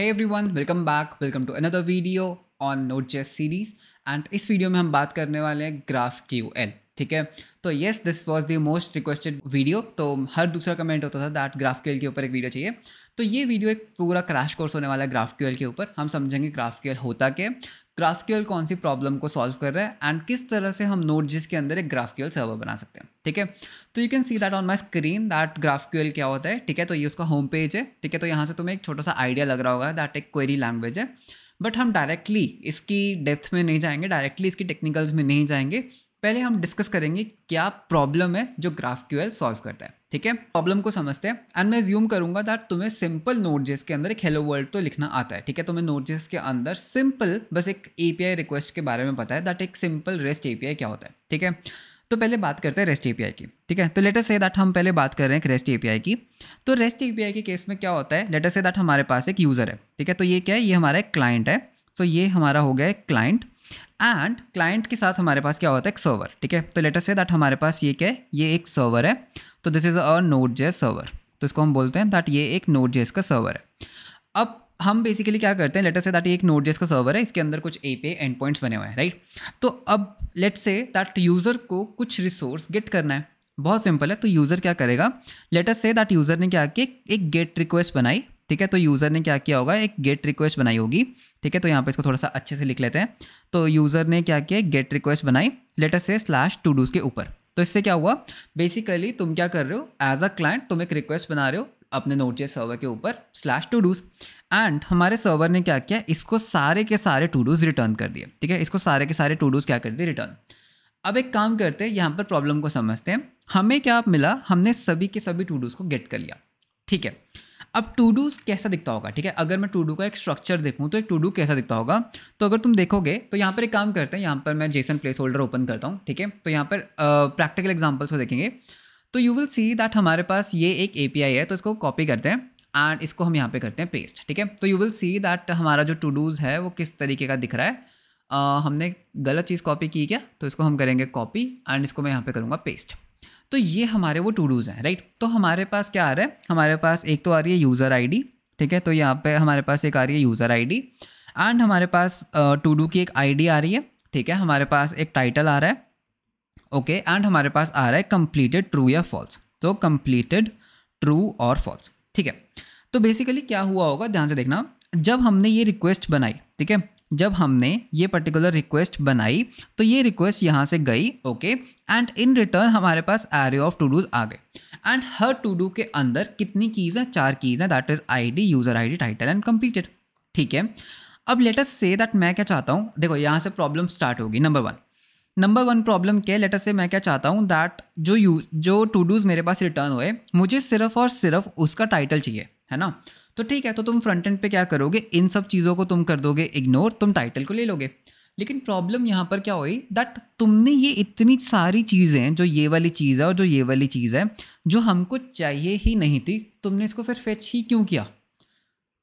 है one welcome back welcome to another video on Node JS series and इस video में हम बात करने वाले हैं ग्राफ क्यू एल ठीक है तो yes this was the most requested video तो हर दूसरा कमेंट होता था दैट ग्राफ क्यूएल के ऊपर एक वीडियो चाहिए तो ये वीडियो एक पूरा क्रैश कोर्स होने वाला है ग्राफ क्यूएल के ऊपर हम समझेंगे ग्राफ क्यूएल होता क्या ग्राफिकल कौन सी प्रॉब्लम को सॉल्व कर रहा है एंड किस तरह से हम नोट जिस के अंदर एक ग्राफिकल सर्वर बना सकते हैं ठीक है तो you can see that on my screen that graphical क्या होता है ठीक है तो ये उसका होम पेज है ठीक है तो यहाँ से तुम्हें एक छोटा सा आइडिया लग रहा होगा दैट एक क्वेरी लैंग्वेज है बट हम डायरेक्टली इसकी डेप्थ में नहीं जाएंगे डायरेक्टली इसकी टेक्निकल्स में नहीं जाएंगे पहले हम डिस्कस करेंगे क्या प्रॉब्लम है जो ग्राफ क्यूएल सॉल्व करता है ठीक है प्रॉब्लम को समझते हैं एंड मैं ज्यूम करूंगा दैट तुम्हें सिंपल नोट जेस के अंदर एक हेलो वर्ल्ड तो लिखना आता है ठीक है तुम्हें नोट जेस के अंदर सिंपल बस एक एपीआई रिक्वेस्ट के बारे में पता है दैट एक सिंपल रेस्ट एपीआई क्या होता है ठीक है तो पहले बात करते हैं रेस्ट एपीआई की ठीक है तो लेटर से दैट हम पहले बात कर रहे हैं रेस्ट एपीआई की तो रेस्ट एपीआई के केस में क्या होता है लेटर से दैट हमारे पास एक यूज़र है ठीक है तो ये क्या है ये हमारा एक क्लाइंट है सो ये हमारा हो गया है क्लाइंट एंड क्लाइंट के साथ हमारे पास क्या होता है एक सर्वर ठीक है तो लेटर से दैट हमारे पास ये क्या है ये एक सर्वर है तो this is a Node JS server तो इसको हम बोलते हैं दैट ये एक नोट जेस का सर्वर है अब हम बेसिकली क्या करते हैं लेटर से दैट ये एक नोट जेस का सर्वर है इसके अंदर कुछ ए पे एंड पॉइंट्स बने हुए हैं राइट तो अब लेट से दैट यूज़र को कुछ रिसोर्स गेट करना है बहुत सिंपल है तो यूज़र क्या करेगा लेटर से दैट यूज़र ने क्या किया एक गेट रिक्वेस्ट बनाई ठीक है तो यूज़र ने क्या किया होगा एक गेट रिक्वेस्ट बनाई होगी ठीक है तो यहाँ पे इसको थोड़ा सा अच्छे से लिख लेते हैं तो यूज़र ने क्या किया गेट रिक्वेस्ट बनाई let's say slash todos के ऊपर तो इससे क्या हुआ बेसिकली तुम क्या कर रहे हो एज अ क्लाइंट तुम एक रिक्वेस्ट बना रहे हो अपने नोट जे सर्वर के ऊपर स्लैश टू डूज एंड हमारे सर्वर ने क्या किया इसको सारे के सारे टू डूज रिटर्न कर दिए ठीक है इसको सारे के सारे टू डूज क्या कर दिए रिटर्न अब एक काम करते हैं यहाँ पर प्रॉब्लम को समझते हैं हमें क्या मिला हमने सभी के सभी टू डूज को गेट कर लिया ठीक है अब टू डू कैसा दिखता होगा ठीक है अगर मैं टू डू का एक स्ट्रक्चर देखूँ तो एक टू डू कैसा दिखता होगा तो अगर तुम देखोगे तो यहाँ पर एक काम करते हैं यहाँ पर मैं जेसन प्लेस होल्डर ओपन करता हूँ ठीक है तो यहाँ पर प्रैक्टिकल एग्जाम्पल्स को देखेंगे तो यू विल सी दैट हमारे पास ये एक ए है तो इसको कॉपी करते हैं एंड इसको हम यहाँ पे करते हैं पेस्ट ठीक है तो यू विल सी दैट हमारा जो टू डूज़ है वो किस तरीके का दिख रहा है uh, हमने गलत चीज़ कॉपी की क्या तो इसको हम करेंगे कॉपी एंड इसको मैं यहाँ पे करूँगा पेस्ट तो ये हमारे वो टू डूज़ हैं राइट तो हमारे पास क्या आ रहा है हमारे पास एक तो आ रही है यूज़र आई ठीक है तो यहाँ पे हमारे पास एक आ रही है यूज़र आई एंड हमारे पास टू डू की एक आई आ रही है ठीक है हमारे पास एक टाइटल आ रहा है ओके okay, एंड हमारे पास आ रहा है कंप्लीटेड ट्रू या फॉल्स तो कंप्लीटेड ट्रू और फॉल्स ठीक है तो बेसिकली क्या हुआ होगा ध्यान से देखना जब हमने ये रिक्वेस्ट बनाई ठीक है जब हमने ये पर्टिकुलर रिक्वेस्ट बनाई तो ये रिक्वेस्ट यहाँ से गई ओके एंड इन रिटर्न हमारे पास एरे ऑफ टू डूज आ गए एंड हर टू डू के अंदर कितनी कीज़ हैं चार कीज़ हैं that is I D user I D title and completed ठीक है अब लेटस से दैट मैं क्या चाहता हूँ देखो यहाँ से प्रॉब्लम स्टार्ट होगी number one number one problem क्या है लेटर से मैं क्या चाहता हूँ दैट जो यू जो टू डूज़ मेरे पास रिटर्न हुए मुझे सिर्फ और सिर्फ उसका टाइटल चाहिए है ना तो ठीक है तो तुम फ्रंट एंड पे क्या करोगे इन सब चीज़ों को तुम कर दोगे इग्नोर तुम टाइटल को ले लोगे लेकिन प्रॉब्लम यहाँ पर क्या हुई दैट तुमने ये इतनी सारी चीज़ें जो ये वाली चीज़ है और जो ये वाली चीज़ है जो हमको चाहिए ही नहीं थी तुमने इसको फिर फेच ही क्यों किया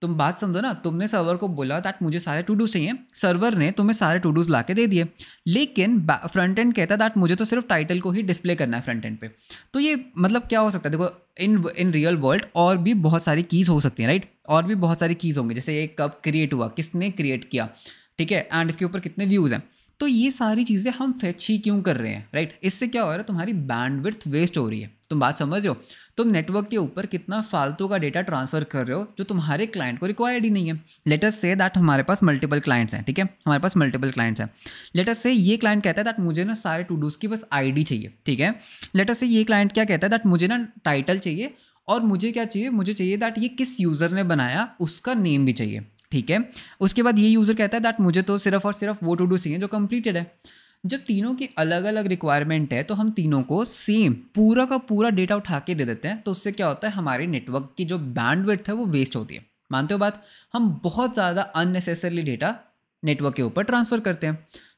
तुम बात समझो ना तुमने सर्वर को बोला दैट मुझे सारे टू डूज चाहिए सर्वर ने तुम्हें सारे टू डूज ला के दे दिए लेकिन फ्रंट एंड कहता दैट मुझे तो सिर्फ टाइटल को ही डिस्प्ले करना है फ्रंट एंड पे तो ये मतलब क्या हो सकता है देखो इन इन रियल वर्ल्ड और भी बहुत सारी कीज़ हो सकती हैं राइट और भी बहुत सारी कीज़ होंगी जैसे ये कब क्रिएट हुआ किसने क्रिएट किया ठीक है एंड इसके ऊपर कितने व्यूज़ हैं तो ये सारी चीज़ें हम फैच ही क्यों कर रहे हैं राइट इससे क्या हो रहा है तुम्हारी बैंडविथ वेस्ट हो रही है तुम बात समझ रहे हो तुम तो नेटवर्क के ऊपर कितना फालतू का डेटा ट्रांसफर कर रहे हो जो तुम्हारे क्लाइंट को रिक्वायर्ड ही नहीं है लेटस से दैट हमारे पास मल्टीपल क्लाइंट्स हैं ठीक है हमारे पास मल्टीपल क्लाइंट्स हैं लेटस से ये क्लाइंट कहता है दैट मुझे ना सारे टू डूज की बस आईडी चाहिए ठीक है लेटस से ये क्लाइंट क्या कहता है दैट मुझे ना टाइटल चाहिए और मुझे क्या चाहिए मुझे चाहिए दैट ये किस यूज़र ने बनाया उसका नेम भी चाहिए ठीक है उसके बाद ये यूज़र कहता है दैट मुझे तो सिर्फ और सिर्फ वो टू डू चाहिए जो कंप्लीटेड है जब तीनों की अलग अलग रिक्वायरमेंट है तो हम तीनों को सेम पूरा का पूरा डेटा उठा के दे देते हैं तो उससे क्या होता है हमारे नेटवर्क की जो बैंडविड्थ है वो वेस्ट होती है मानते हो बात हम बहुत ज़्यादा अननेसेसरली डेटा नेटवर्क के ऊपर ट्रांसफ़र करते हैं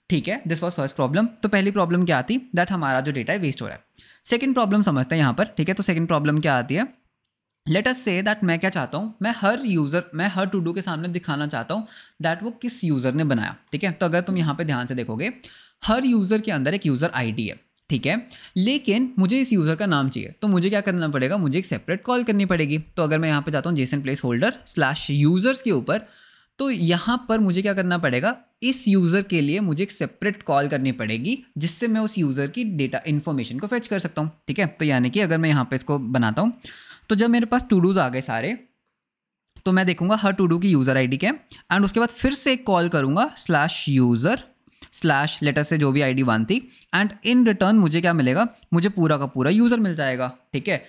ठीक है दिस वॉज फर्स्ट प्रॉब्लम तो पहली प्रॉब्लम क्या आती दैट हमारा जो डेटा है वेस्ट हो रहा है सेकेंड प्रॉब्लम समझते हैं यहाँ पर ठीक है तो सेकेंड प्रॉब्लम क्या आती है लेट अस से दैट मैं क्या चाहता हूँ मैं हर यूज़र मैं हर टू डू के सामने दिखाना चाहता हूँ दैट वो किस यूज़र ने बनाया ठीक है तो अगर तुम यहाँ पे ध्यान से देखोगे हर यूज़र के अंदर एक यूज़र आईडी है ठीक है लेकिन मुझे इस यूज़र का नाम चाहिए तो मुझे क्या करना पड़ेगा मुझे एक सेपरेट कॉल करनी पड़ेगी तो अगर मैं यहाँ पर जाता हूँ JSON placeholder slash users के ऊपर तो यहाँ पर मुझे क्या करना पड़ेगा इस यूज़र के लिए मुझे एक सेपरेट कॉल करनी पड़ेगी जिससे मैं उस यूज़र की डेटा इन्फॉर्मेशन को फेच कर सकता हूँ ठीक है तो यानी कि अगर मैं यहाँ पर इसको बनाता हूँ तो जब मेरे पास टूडूज आ गए सारे तो मैं देखूंगा हर टूडू की यूज़र आई क्या के एंड उसके बाद फिर से एक कॉल करूँगा slash user slash letter say जो भी आईडी डी थी एंड इन रिटर्न मुझे क्या मिलेगा मुझे पूरा का पूरा यूज़र मिल जाएगा ठीक है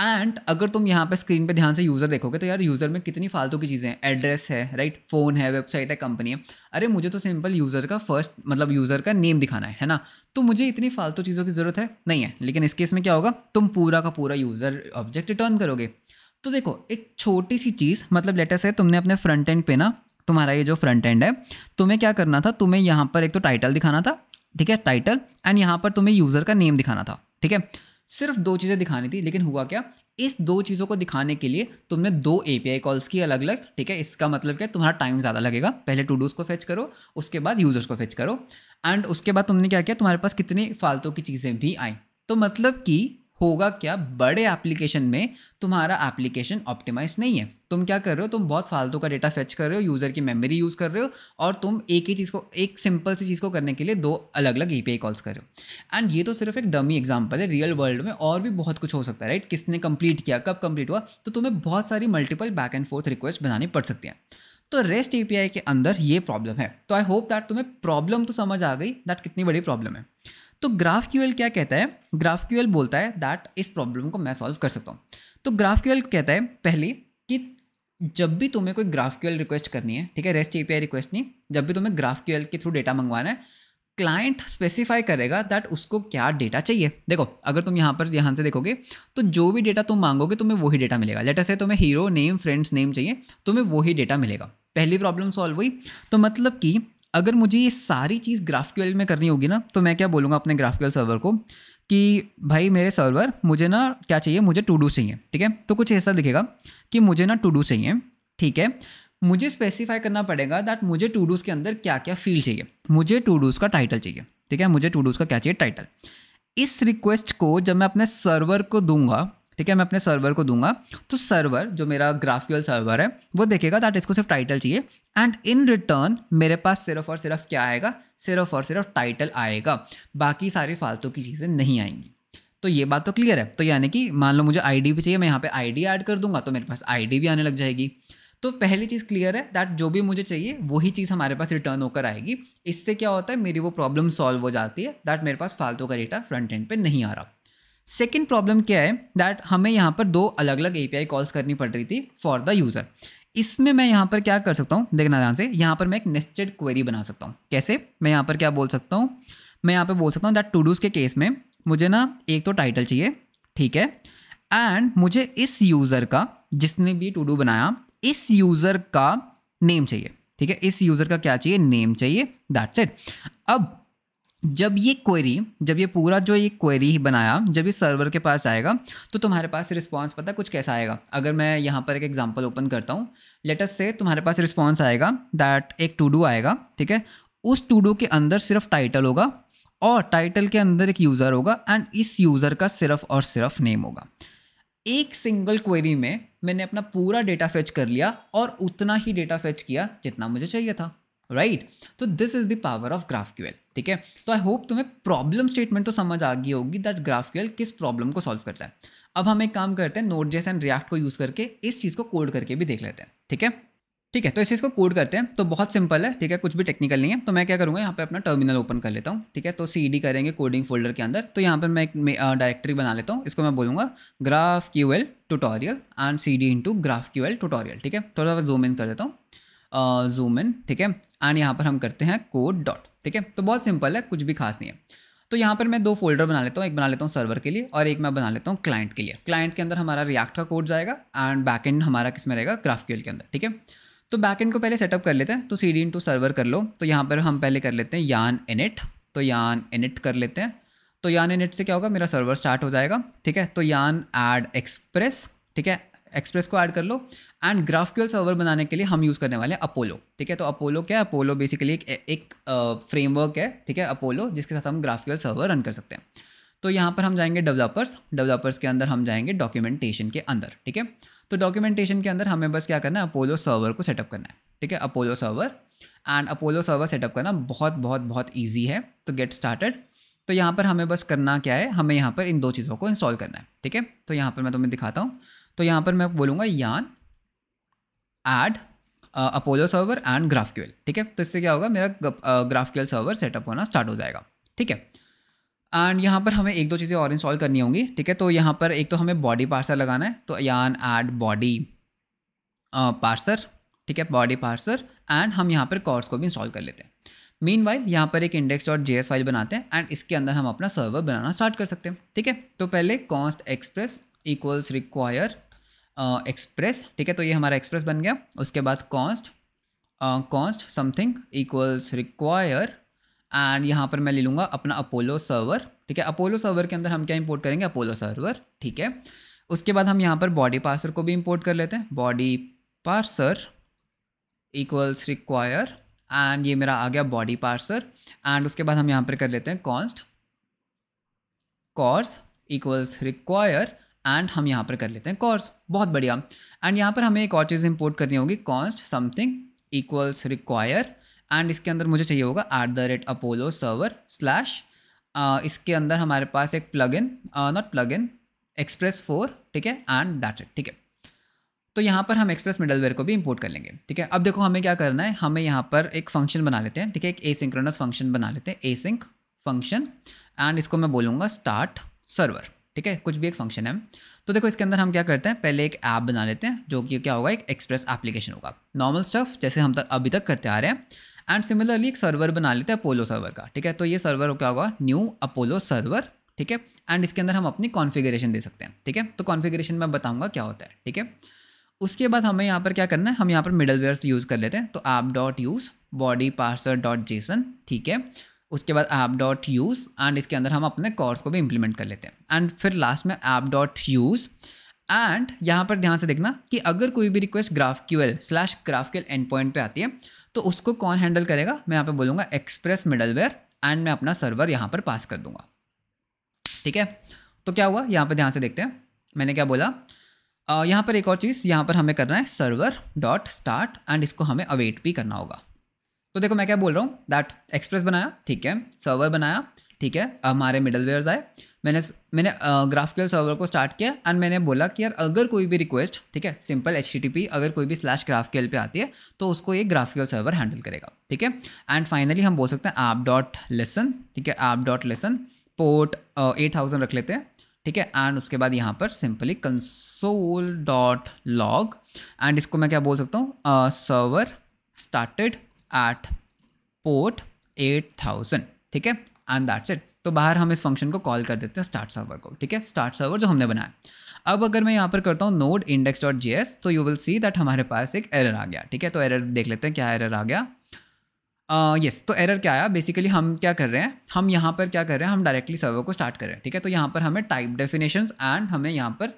एंड अगर तुम यहाँ पे स्क्रीन पे ध्यान से यूज़र देखोगे तो यार यूज़र में कितनी फालतू की चीज़ें हैं एड्रेस है राइट फ़ोन है वेबसाइट है कंपनी है अरे मुझे तो सिंपल यूज़र का फर्स्ट मतलब यूज़र का नेम दिखाना है है ना तो मुझे इतनी फालतू चीज़ों की ज़रूरत है नहीं है लेकिन इस केस में क्या होगा तुम पूरा का पूरा यूज़र ऑब्जेक्ट रिटर्न करोगे तो देखो एक छोटी सी चीज़ मतलब लेटर से तुमने अपने फ्रंट एंड पे ना तुम्हारा ये जो फ्रंट एंड है तुम्हें क्या करना था तुम्हें यहाँ पर एक तो टाइटल दिखाना था ठीक है टाइटल एंड यहाँ पर तुम्हें यूज़र का नेम दिखाना था ठीक है सिर्फ दो चीज़ें दिखानी थी लेकिन हुआ क्या इस दो चीज़ों को दिखाने के लिए तुमने दो ए कॉल्स की अलग अलग ठीक है इसका मतलब क्या तुम्हारा टाइम ज़्यादा लगेगा पहले टू डूज को फेच करो उसके बाद यूज़र्स को फेच करो एंड उसके बाद तुमने क्या किया तुम्हारे पास कितनी फालतू की चीज़ें भी आई तो मतलब कि होगा क्या बड़े एप्लीकेशन में तुम्हारा एप्लीकेशन ऑप्टिमाइज नहीं है तुम क्या कर रहे हो तुम बहुत फालतू का डेटा फेच कर रहे हो यूज़र की मेमोरी यूज़ कर रहे हो और तुम एक ही चीज़ को एक सिंपल सी चीज़ को करने के लिए दो अलग अलग ई कॉल्स कर रहे हो एंड ये तो सिर्फ एक डमी एग्जाम्पल है रियल वर्ल्ड में और भी बहुत कुछ हो सकता है राइट किसने कंप्लीट किया कब कंप्लीट हुआ तो तुम्हें बहुत सारी multiple back and forth request बनानी पड़ सकती हैं तो रेस्ट ए के अंदर ये प्रॉब्लम है तो आई होप दैट तुम्हें प्रॉब्लम तो समझ आ गई दैट कितनी बड़ी प्रॉब्लम है तो ग्राफ क्यूएल क्या कहता है ग्राफ क्यूएल बोलता है दैट इस प्रॉब्लम को मैं सॉल्व कर सकता हूँ तो ग्राफ क्यूएल कहता है पहली कि जब भी तुम्हें कोई ग्राफ क्यूएल रिक्वेस्ट करनी है ठीक है रेस्ट ए रिक्वेस्ट नहीं जब भी तुम्हें ग्राफ क्यूएल के थ्रू डेटा मंगवाना है क्लाइंट स्पेसिफाई करेगा दैट उसको क्या डेटा चाहिए देखो अगर तुम यहाँ पर यहाँ से देखोगे तो जो भी डेटा तुम मांगोगे तुम्हें वही डेटा मिलेगा लेटर से तुम्हें हीरो नेम फ्रेंड्स नेम चाहिए तुम्हें वही डेटा मिलेगा पहली प्रॉब्लम सॉल्व हुई तो मतलब कि अगर मुझे ये सारी चीज़ ग्राफक्यूएल में करनी होगी ना तो मैं क्या बोलूँगा अपने ग्राफक्यूएल सर्वर को कि भाई मेरे सर्वर मुझे ना क्या चाहिए मुझे टू डू चाहिए ठीक है तो कुछ ऐसा दिखेगा कि मुझे ना टू डू चाहिए ठीक है मुझे स्पेसिफाई करना पड़ेगा दैट मुझे टू डूज़ के अंदर क्या क्या फ़ील चाहिए मुझे टू डूज़ का टाइटल चाहिए ठीक है मुझे टू डूज़ का क्या चाहिए टाइटल इस रिक्वेस्ट को जब मैं अपने सर्वर को दूंगा ठीक है मैं अपने सर्वर को दूंगा तो सर्वर जो मेरा ग्राफिकल सर्वर है वो देखेगा दैट इसको सिर्फ टाइटल चाहिए एंड इन रिटर्न मेरे पास सिर्फ और सिर्फ क्या आएगा सिर्फ और सिर्फ टाइटल आएगा बाकी सारी फालतू की चीज़ें नहीं आएंगी तो ये बात तो क्लियर है तो यानी कि मान लो मुझे आई भी चाहिए मैं यहाँ पर आई ऐड कर दूंगा तो मेरे पास आई भी आने लग जाएगी तो पहली चीज़ क्लियर है दैट जो भी मुझे चाहिए वही चीज़ हमारे पास रिटर्न होकर आएगी इससे क्या होता है मेरी वो प्रॉब्लम सॉल्व हो जाती है दैट मेरे पास फालतू का डेटा फ्रंट एंड पे नहीं आ रहा सेकेंड प्रॉब्लम क्या है दैट हमें यहाँ पर दो अलग अलग ए कॉल्स करनी पड़ रही थी फॉर द यूज़र इसमें मैं यहाँ पर क्या कर सकता हूँ देखना ध्यान से यहाँ पर मैं एक नेस्टेड क्वेरी बना सकता हूँ कैसे मैं यहाँ पर क्या बोल सकता हूँ मैं यहाँ पर बोल सकता हूँ दैट टू डूज़ के केस में मुझे ना एक तो टाइटल चाहिए ठीक है एंड मुझे इस यूज़र का जिसने भी टू डू बनाया इस यूज़र का नेम चाहिए ठीक है इस यूज़र का क्या चाहिए नेम चाहिए दैट्स इट अब जब ये क्वेरी जब ये पूरा जो ये क्वेरी बनाया जब ये सर्वर के पास आएगा तो तुम्हारे पास रिस्पॉन्स पता कुछ कैसा आएगा अगर मैं यहाँ पर एक एग्जाम्पल ओपन करता हूँ लेटस से तुम्हारे पास रिस्पॉन्स आएगा दैट एक टू डू आएगा ठीक है उस टू डू के अंदर सिर्फ टाइटल होगा और टाइटल के अंदर एक यूज़र होगा एंड इस यूज़र का सिर्फ और सिर्फ नेम होगा एक सिंगल क्वेरी में मैंने अपना पूरा डेटा फेच कर लिया और उतना ही डेटा फेच किया जितना मुझे चाहिए था राइट तो this is the power of GraphQL ठीक है तो आई होप तुम्हें प्रॉब्लम स्टेटमेंट तो समझ आ गई होगी दैट ग्राफ क्यूएल किस प्रॉब्लम को सॉल्व करता है अब हम एक काम करते हैं नोट जेस एंड रिएक्ट को यूज़ करके इस चीज़ को कोड करके भी देख लेते हैं ठीक है ठीक है तो इस चीज़ को कोड करते हैं तो बहुत सिंपल है ठीक है कुछ भी टेक्निकल नहीं है तो मैं क्या करूँगा यहाँ पे अपना टर्मिनल ओपन कर लेता हूँ ठीक है तो सी करेंगे कोडिंग फोल्डर के अंदर तो यहाँ पर मैं एक डायरेक्टरी बना लेता हूँ इसको मैं बोलूँगा graph Q tutorial and C D into graph Q tutorial ठीक है थोड़ा सा जूम इन कर देता हूँ जूम इन ठीक है एंड यहाँ पर हम करते हैं कोड डॉट ठीक है तो बहुत सिंपल है कुछ भी खास नहीं है तो यहाँ पर मैं दो फोल्डर बना लेता हूँ एक बना लेता हूँ सर्वर के लिए और एक मैं बना लेता हूँ क्लाइंट के लिए क्लाइंट के अंदर हमारा रिएक्ट का कोड जाएगा एंड बैक एंड हमारा किस में रहेगा क्राफ्ट के अंदर ठीक है तो बैक एंड को पहले सेटअप कर लेते हैं तो सी डी सर्वर कर लो तो यहाँ पर हम पहले कर लेते हैं यान इनिट तो यान इनिट कर लेते हैं तो यान इनिट से क्या होगा मेरा सर्वर स्टार्ट हो जाएगा ठीक है तो यान एड एक्सप्रेस ठीक है एक्सप्रेस को ऐड कर लो एंड ग्राफिकल सर्वर बनाने के लिए हम यूज़ करने वाले हैं अपोलो ठीक है तो अपोलो क्या है अपोलो बेसिकली एक फ्रेमवर्क है ठीक है अपोलो जिसके साथ हम ग्राफिकल सर्वर रन कर सकते हैं तो यहाँ पर हम जाएंगे डेवलपर्स डेवलपर्स के अंदर हम जाएंगे डॉक्यूमेंटेशन के अंदर ठीक है तो डॉक्यूमेंटेशन के अंदर हमें बस क्या करना है अपोलो सर्वर को सेटअप करना है ठीक है Apollo server and Apollo server setup करना बहुत बहुत बहुत ईजी है तो गेट स्टार्टेड तो यहाँ पर हमें बस करना क्या है हमें यहाँ पर इन दो चीज़ों को इंस्टॉल करना है ठीक है तो यहाँ पर मैं तुम्हें दिखाता हूँ तो यहाँ पर मैं बोलूँगा yarn add Apollo server and GraphQL ठीक है तो इससे क्या होगा मेरा क्यूएल सर्वर सेटअप होना स्टार्ट हो जाएगा ठीक है एंड यहाँ पर हमें एक दो चीज़ें और इंस्टॉल करनी होंगी ठीक है तो यहाँ पर एक तो हमें बॉडी पार्सर लगाना है तो यान ऐड बॉडी पार्सर ठीक है बॉडी पार्सर एंड हम यहाँ पर कॉर्स को भी इंस्टॉल कर लेते हैं मीन वाइल यहाँ पर एक इंडेक्स डॉट जे फाइल बनाते हैं एंड इसके अंदर हम अपना सर्वर बनाना स्टार्ट कर सकते हैं ठीक है तो पहले const express equals require express ठीक है तो ये हमारा एक्सप्रेस बन गया उसके बाद const const something equals require and यहाँ पर मैं ले लूँगा अपना अपोलो सर्वर ठीक है अपोलो सर्वर के अंदर हम क्या इंपोर्ट करेंगे अपोलो सर्वर ठीक है उसके बाद हम यहाँ पर बॉडी पार्सर को भी इंपोर्ट कर लेते हैं body parser equals require and ये मेरा आ गया बॉडी पार्सर एंड उसके बाद हम यहाँ पर कर लेते हैं const cors equals require and हम यहाँ पर कर लेते हैं कॉर्स बहुत बढ़िया एंड यहाँ पर हमें एक और चीज़ इम्पोर्ट करनी होगी const something equals require and इसके अंदर मुझे चाहिए होगा at the rate Apollo server slash इसके अंदर हमारे पास एक plugin not plugin express four ठीक है एंड दैट इट ठीक है तो यहाँ पर हम एक्सप्रेस मिडलवेयर को भी इंपोर्ट कर लेंगे ठीक है अब देखो हमें क्या करना है हमें यहाँ पर एक फंक्शन बना लेते हैं ठीक है एक एसिंक्रोनस फंक्शन बना लेते हैं एसिंक फंक्शन एंड इसको मैं बोलूँगा स्टार्ट सर्वर ठीक है कुछ भी एक फंक्शन है तो देखो इसके अंदर हम क्या करते हैं पहले एक ऐप बना लेते हैं जो कि क्या होगा एक एक्सप्रेस एप्लीकेशन होगा नॉर्मल स्टफ जैसे हम तक अभी तक करते आ रहे हैं एंड सिमिलरली एक सर्वर बना लेते हैं अपोलो सर्वर का ठीक है तो ये सर्वर क्या होगा न्यू अपोलो सर्वर ठीक है एंड इसके अंदर हम अपनी कॉन्फ़िगरेशन दे सकते हैं ठीक है तो कॉन्फ़िगरेशन मैं बताऊंगा क्या होता है ठीक है उसके बाद हमें यहाँ पर क्या करना है हम यहाँ पर मिडल यूज़ कर लेते हैं तो app dot use body parser dot JSON ठीक है उसके बाद ऐप डॉट यूज़ एंड इसके अंदर हम अपने कोर्स को भी इम्प्लीमेंट कर लेते हैं एंड फिर लास्ट में ऐप डॉट यूज़ एंड यहाँ पर ध्यान से देखना कि अगर कोई भी request GraphQL slash GraphQL endpoint पर आती है तो उसको कौन हैंडल करेगा मैं यहाँ पर बोलूँगा एक्सप्रेस मिडलवेयर एंड मैं अपना सर्वर यहाँ पर पास कर दूँगा ठीक है तो क्या हुआ यहाँ पर ध्यान से देखते हैं मैंने क्या बोला यहाँ पर एक और चीज़ यहाँ पर हमें करना है सर्वर डॉट स्टार्ट एंड इसको हमें अवेट भी करना होगा तो देखो मैं क्या बोल रहा हूँ दैट एक्सप्रेस बनाया ठीक है सर्वर बनाया ठीक है हमारे मिडल वेयर आए मैंने मैंने ग्राफिकल सर्वर को स्टार्ट किया एंड मैंने बोला कि यार अगर कोई भी रिक्वेस्ट ठीक है सिंपल एच अगर कोई भी स्लैश ग्राफिकल पे आती है तो उसको ये ग्राफिकल सर्वर हैंडल करेगा ठीक है एंड फाइनली हम बोल सकते हैं ऐप डॉट लेसन ठीक है app dot listen port eight thousand रख लेते हैं ठीक है एंड उसके बाद यहाँ पर simply console dot log and इसको मैं क्या बोल सकता हूँ server started at port eight thousand ठीक है एंड दैट्स इट तो बाहर हम इस फंक्शन को कॉल कर देते हैं स्टार्ट सर्वर को ठीक है स्टार्ट सर्वर जो हमने बनाया अब अगर मैं यहाँ पर करता हूँ node index dot J S तो यू विल सी दैट हमारे पास एक एरर आ गया ठीक है तो एरर देख लेते हैं क्या एरर आ गया यस uh, yes, तो एरर क्या आया बेसिकली हम क्या कर रहे हैं हम यहाँ पर क्या कर रहे हैं हम डायरेक्टली सर्वर को स्टार्ट कर रहे हैं ठीक है तो यहाँ पर हमें टाइप डेफिनेशंस एंड हमें यहाँ पर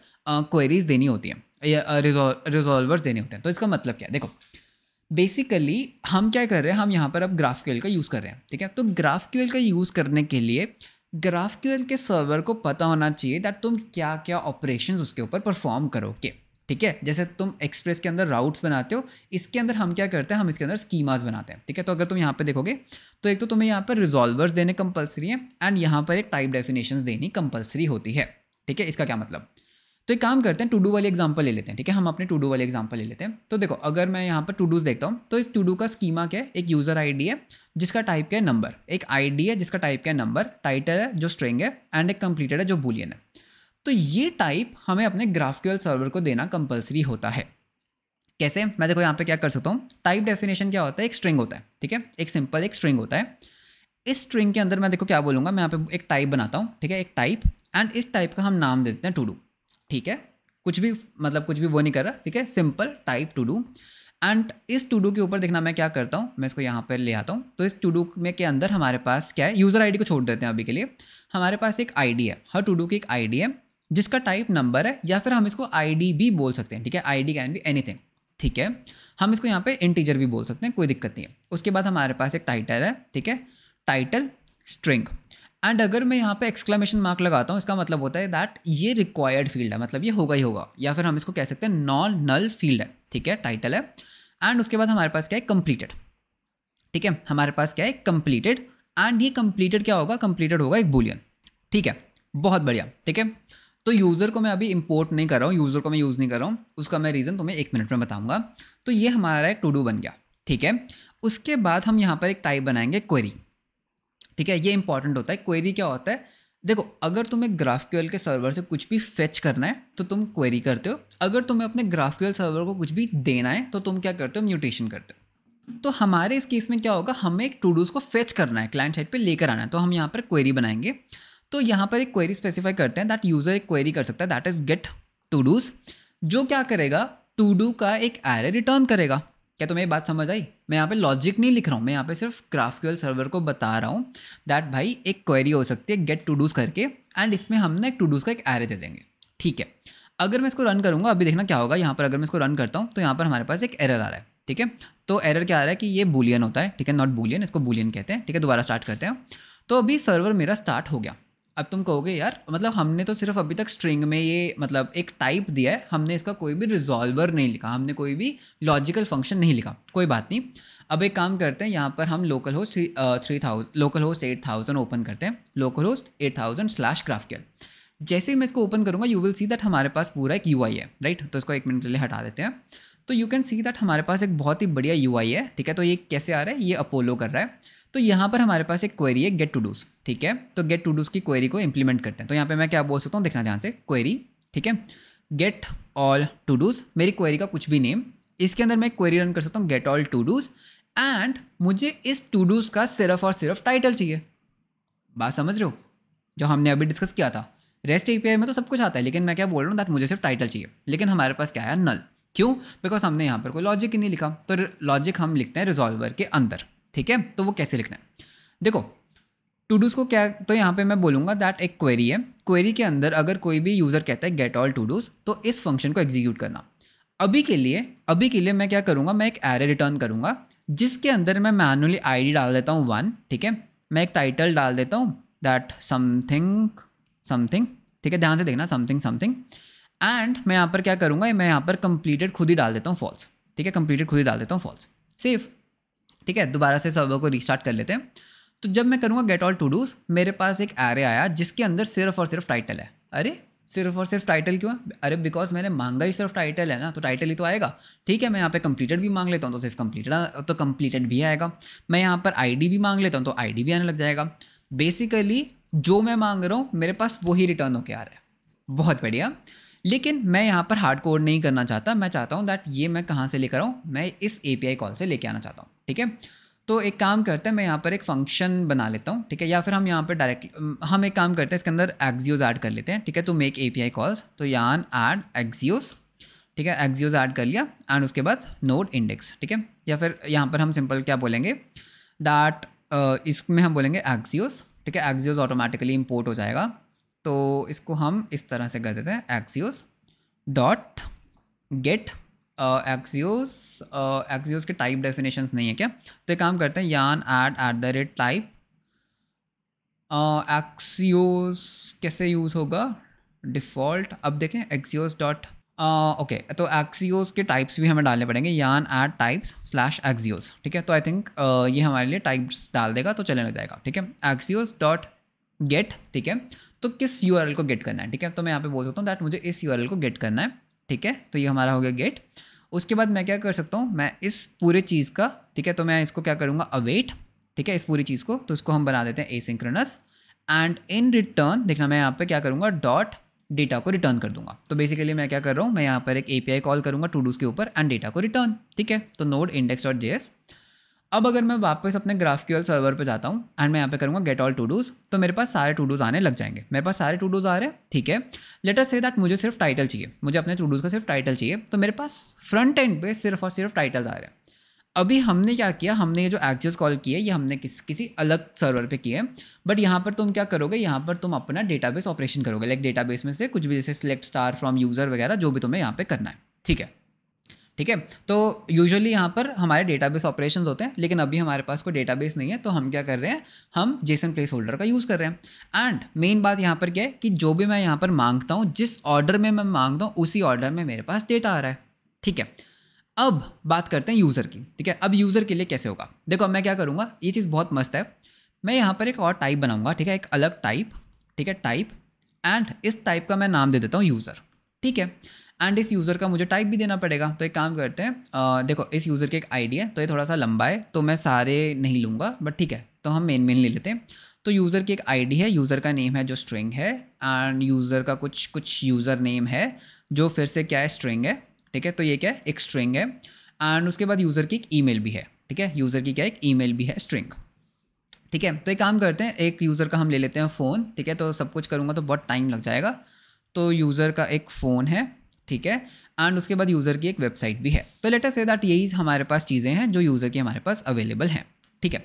क्वेरीज uh, देनी होती हैं रिजॉल्वर्स देने होते हैं तो इसका मतलब क्या है देखो बेसिकली हम क्या कर रहे हैं हम यहाँ पर अब ग्राफ का यूज़ कर रहे हैं ठीक है तो ग्राफ का यूज़ करने के लिए ग्राफ के सर्वर को पता होना चाहिए दैट तुम क्या क्या ऑपरेशंस उसके ऊपर परफॉर्म करोगे ठीक है जैसे तुम एक्सप्रेस के अंदर राउट्स बनाते हो इसके अंदर हम क्या करते हैं हम इसके अंदर स्कीमाज बनाते हैं ठीक है तो अगर तुम यहाँ पे देखोगे तो एक तो तुम्हें यहाँ पर रिजॉल्वर्स देने कंपलसरी हैं एंड यहाँ पर एक टाइप डेफिनेशंस देनी कंपलसरी होती है ठीक है इसका क्या मतलब तो एक काम करते हैं टू डू वाली एग्जाम्पल ले लेते हैं ठीक है हम अपने टू डू वाली एग्जाम्पल ले लेते हैं तो देखो अगर मैं यहाँ पर टू डूज देखता हूँ तो इस टू डू का स्कीमा क्या है एक यूज़र आईडी है जिसका टाइप क्या है नंबर एक आईडी है जिसका टाइप क्या है नंबर टाइटल है जो स्ट्रिंग है एंड एक कंप्लीटेड है जो बुलियन है तो ये टाइप हमें अपने ग्राफिकल सर्वर को देना कंपलसरी होता है कैसे मैं देखो यहाँ पे क्या कर सकता हूँ टाइप डेफिनेशन क्या होता है एक स्ट्रिंग होता है ठीक है एक सिंपल एक स्ट्रिंग होता है इस स्ट्रिंग के अंदर मैं देखो क्या बोलूँगा मैं यहाँ पे एक टाइप बनाता हूँ ठीक है एक टाइप एंड इस टाइप का हम नाम दे देते हैं टू डू ठीक है कुछ भी मतलब कुछ भी वो नहीं कर रहा ठीक है simple type todo and इस टू डू के ऊपर देखना मैं क्या करता हूँ मैं इसको यहाँ पर ले आता हूँ तो इस टू डू में के अंदर हमारे पास क्या है यूज़र आईडी को छोड़ देते हैं अभी के लिए हमारे पास एक आईडी है हर टू डू की एक आईडी है जिसका टाइप नंबर है या फिर हम इसको आईडी भी बोल सकते हैं ठीक है आईडी कैन बी एनीथिंग ठीक है हम इसको यहाँ पे इंटीजर भी बोल सकते हैं कोई दिक्कत नहीं है उसके बाद हमारे पास एक टाइटल है ठीक है टाइटल स्ट्रिंग एंड अगर मैं यहाँ पे एक्सक्लेमेशन मार्क लगाता हूँ इसका मतलब होता है दैट ये रिक्वायर्ड फील्ड है मतलब ये होगा ही होगा या फिर हम इसको कह सकते हैं नॉन नल फील्ड है ठीक है टाइटल है एंड उसके बाद हमारे पास क्या है कंप्लीटेड ठीक है हमारे पास क्या है कंप्लीटेड एंड ये कंप्लीटेड क्या होगा कंप्लीटेड होगा एक बुलियन ठीक है बहुत बढ़िया ठीक है तो यूज़र को मैं अभी इंपोर्ट नहीं कर रहा हूँ यूज़र को मैं यूज़ नहीं कर रहा हूँ उसका मैं रीज़न तुम्हें एक मिनट में बताऊँगा तो ये हमारा एक टू डू बन गया ठीक है उसके बाद हम यहाँ पर एक टाइप बनाएंगे क्वेरी ठीक है ये इंपॉर्टेंट होता है क्वेरी क्या होता है देखो अगर तुम्हें ग्राफ के सर्वर से कुछ भी फेच करना है तो तुम क्वेरी करते हो अगर तुम्हें अपने ग्राफ सर्वर को कुछ भी देना है तो तुम क्या करते हो म्यूटेशन करते हो तो हमारे इस केस में क्या होगा हमें एक टू डूज को फेच करना है क्लाइंट साइड पे लेकर आना है तो हम यहाँ पर क्वेरी बनाएंगे तो यहाँ पर एक क्वेरी स्पेसिफाई करते हैं दैट यूज़र एक क्वेरी कर सकता है that is get to todos जो क्या करेगा टू डू का एक एरे रिटर्न करेगा क्या तुम्हें ये बात समझ आई मैं यहाँ पे लॉजिक नहीं लिख रहा हूँ मैं यहाँ पे सिर्फ ग्राफिकल सर्वर को बता रहा हूँ दैट भाई एक क्वेरी हो सकती है गेट टू डूज करके एंड इसमें हमने टू डूज का एक एरे दे देंगे ठीक है अगर मैं इसको रन करूँगा अभी देखना क्या होगा यहाँ पर अगर मैं इसको रन करता हूँ तो यहाँ पर हमारे पास एक एरर आ रहा है ठीक है तो एरर क्या आ रहा है कि ये बुलियन होता है ठीक है नॉट बुलियन इसको बुलियन कहते हैं ठीक है दोबारा स्टार्ट करते हैं तो अभी सर्वर मेरा स्टार्ट हो गया अब तुम कहोगे यार मतलब हमने तो सिर्फ अभी तक स्ट्रिंग में ये मतलब एक टाइप दिया है हमने इसका कोई भी रिजॉल्वर नहीं लिखा हमने कोई भी लॉजिकल फंक्शन नहीं लिखा कोई बात नहीं अब एक काम करते हैं यहाँ पर हम localhost three three thousand localhost eight thousand open करते हैं localhost eight thousand slash GraphQL जैसे ही मैं इसको ओपन करूँगा यू विल सी दैट हमारे पास पूरा एक यू है राइट तो इसको एक मिनट के लिए हटा देते हैं तो यू कैन सी दैट हमारे पास एक बहुत ही बढ़िया यू है ठीक है तो ये कैसे आ रहा है ये अपोलो कर रहा है तो यहाँ पर हमारे पास एक क्वेरी है गेट टू डूज ठीक है तो गेट टू डूज की क्वेरी को इंप्लीमेंट करते हैं तो यहाँ पे मैं क्या बोल सकता हूँ देखना ध्यान से क्वेरी ठीक है गेट ऑल टू डूज मेरी क्वेरी का कुछ भी नेम इसके अंदर मैं क्वेरी रन कर सकता हूँ get all to todos and मुझे इस टू डूज का सिर्फ और सिर्फ टाइटल चाहिए बात समझ रहे हो जो हमने अभी डिस्कस किया था रेस्ट ए में तो सब कुछ आता है लेकिन मैं क्या बोल रहा हूँ दैट मुझे सिर्फ टाइटल चाहिए लेकिन हमारे पास क्या है नल क्यों बिकॉज हमने यहाँ पर कोई लॉजिक ही नहीं लिखा तो लॉजिक हम लिखते हैं रिजॉल्वर के अंदर ठीक है तो वो कैसे लिखना है देखो टू डूज को क्या तो यहाँ पे मैं बोलूँगा दैट एक क्वेरी है क्वेरी के अंदर अगर कोई भी यूज़र कहता है गेट ऑल टू डूज तो इस फंक्शन को एग्जीक्यूट करना अभी के लिए अभी के लिए मैं क्या करूँगा मैं एक एरे रिटर्न करूँगा जिसके अंदर मैं मैनुअली आईडी डाल देता हूँ वन ठीक है मैं एक टाइटल डाल देता हूँ दैट समथिंग समथिंग ठीक है ध्यान से देखना समथिंग समथिंग एंड मैं यहाँ पर क्या करूँगा मैं यहाँ पर कंप्लीटेड खुद ही डाल देता हूँ फॉल्स ठीक है कंप्लीटेड खुद ही डाल देता हूँ फॉल्स सेफ ठीक है दोबारा से सर्वर को रिस्टार्ट कर लेते हैं तो जब मैं करूँगा गेट ऑल टू डूज मेरे पास एक एरे आया जिसके अंदर सिर्फ और सिर्फ टाइटल है अरे सिर्फ और सिर्फ टाइटल क्यों अरे बिकॉज मैंने मांगा ही सिर्फ टाइटल है ना तो टाइटल ही तो आएगा ठीक है मैं यहाँ पे कंप्लीटेड भी मांग लेता हूँ तो सिर्फ कंप्लीटेड तो कंप्लीटेड भी आएगा मैं यहाँ पर आईडी भी मांग लेता हूँ तो आईडी भी आने लग जाएगा बेसिकली जो मैं मांग रहा हूँ मेरे पास वही रिटर्न होकर आ रहा है बहुत बढ़िया लेकिन मैं यहाँ पर हार्ड कोड नहीं करना चाहता मैं चाहता हूँ दैट ये मैं कहाँ से लेकर आऊँ मैं इस ए कॉल से लेके आना चाहता हूँ ठीक है तो एक काम करते हैं मैं यहाँ पर एक फंक्शन बना लेता हूँ ठीक है या फिर हम यहाँ पर डायरेक्ट हम एक काम करते हैं इसके अंदर एक्जियोज ऐड कर लेते हैं ठीक है तो मेक ए पी कॉल्स तो यान ऐड एक्जियोज ठीक है एक्जियोज ऐड कर लिया एंड उसके बाद नोड इंडेक्स ठीक है या फिर यहाँ पर हम सिंपल क्या बोलेंगे दैट इसमें हम बोलेंगे एक्जियोज ठीक है एक्जियोज ऑटोमेटिकली इम्पोर्ट हो जाएगा तो इसको हम इस तरह से कर देते हैं axios dot get axios axios के टाइप डेफिनेशंस नहीं है क्या तो एक काम करते हैं yarn add at the rate type axios कैसे यूज़ होगा डिफ़ॉल्ट अब देखें एक्सियोस डॉट ओके तो एक्सियोस के टाइप्स भी हमें डालने पड़ेंगे यान एट टाइप्स स्लैश एक्सियोस ठीक है तो आई थिंक uh, ये हमारे लिए टाइप्स डाल देगा तो चलने लग जाएगा ठीक है एक्सियोस डॉट गेट ठीक है तो किस यू को गेट करना है ठीक है तो मैं यहाँ पे बोल सकता हूँ दैट मुझे इस यू को गेट करना है ठीक है तो ये हमारा हो गया गेट उसके बाद मैं क्या कर सकता हूँ मैं इस पूरे चीज़ का ठीक है तो मैं इसको क्या करूँगा अवेट ठीक है इस पूरी चीज़ को तो इसको हम बना देते हैं a asynchronous and in return देखना मैं यहाँ पर क्या करूँगा डॉट डेटा को रिटर्न कर दूंगा तो बेसिकली मैं क्या कर रहा हूँ मैं यहाँ पर एक आई कॉल करूँगा टू डूज के ऊपर एंड डेटा को रिटर्न ठीक है तो node index dot J S अब अगर मैं वापस अपने ग्राफ क्यूएल सर्वर पर जाता हूँ एंड मैं यहाँ पे करूँगा गेट ऑल टू डूज तो मेरे पास सारे टू डूज आने लग जाएंगे मेरे पास सारे टू डूज आ रहे हैं ठीक है लेटर से दैट मुझे सिर्फ टाइटल चाहिए मुझे अपने टू डूज का सिर्फ टाइटल चाहिए तो मेरे पास फ्रंट एंड पे सिर्फ और सिर्फ टाइटल्स आ रहे हैं अभी हमने क्या किया हमने ये जो एक्सेस कॉल किए ये हमने किस किसी अलग सर्वर पे किए बट यहाँ पर तुम क्या करोगे यहाँ पर तुम अपना डेटाबेस ऑपरेशन करोगे लाइक डेटाबेस में से कुछ भी जैसे सिलेक्ट स्टार फ्रॉम यूज़र वगैरह जो भी तुम्हें यहाँ पे करना है ठीक है ठीक है तो यूजुअली यहाँ पर हमारे डेटाबेस ऑपरेशन होते हैं लेकिन अभी हमारे पास कोई डेटाबेस नहीं है तो हम क्या कर रहे हैं हम जेसन प्लेस होल्डर का यूज़ कर रहे हैं एंड मेन बात यहाँ पर क्या है कि जो भी मैं यहाँ पर मांगता हूँ जिस ऑर्डर में मैं मांगता हूँ उसी ऑर्डर में मेरे पास डेटा आ रहा है ठीक है अब बात करते हैं यूज़र की ठीक है अब यूज़र के लिए कैसे होगा देखो अब मैं क्या करूँगा ये चीज़ बहुत मस्त है मैं यहाँ पर एक और टाइप बनाऊँगा ठीक है एक अलग टाइप ठीक है टाइप एंड इस टाइप का मैं नाम दे देता हूँ यूज़र ठीक है एंड इस यूज़र का मुझे टाइप भी देना पड़ेगा तो एक काम करते हैं आ, देखो इस यूज़र की एक आईडी है तो ये थोड़ा सा लंबा है तो मैं सारे नहीं लूँगा बट ठीक है तो हम मेन मेन ले लेते हैं तो यूज़र की एक आईडी है यूज़र का नेम है जो स्ट्रिंग है एंड यूज़र का कुछ कुछ यूज़र नेम है जो फिर से क्या है स्ट्रिंग है ठीक है तो ये क्या है एक स्ट्रिंग है एंड उसके बाद यूज़र की एक ई भी है ठीक है यूज़र की क्या एक ई भी है स्ट्रिंग ठीक है तो एक काम करते हैं एक यूज़र का हम ले लेते हैं फ़ोन ठीक है तो सब कुछ करूँगा तो बहुत टाइम लग जाएगा तो यूज़र का एक फ़ोन है ठीक है एंड उसके बाद यूज़र की एक वेबसाइट भी है तो लेटर से दैट यही हमारे पास चीज़ें हैं जो यूज़र की हमारे पास अवेलेबल हैं ठीक है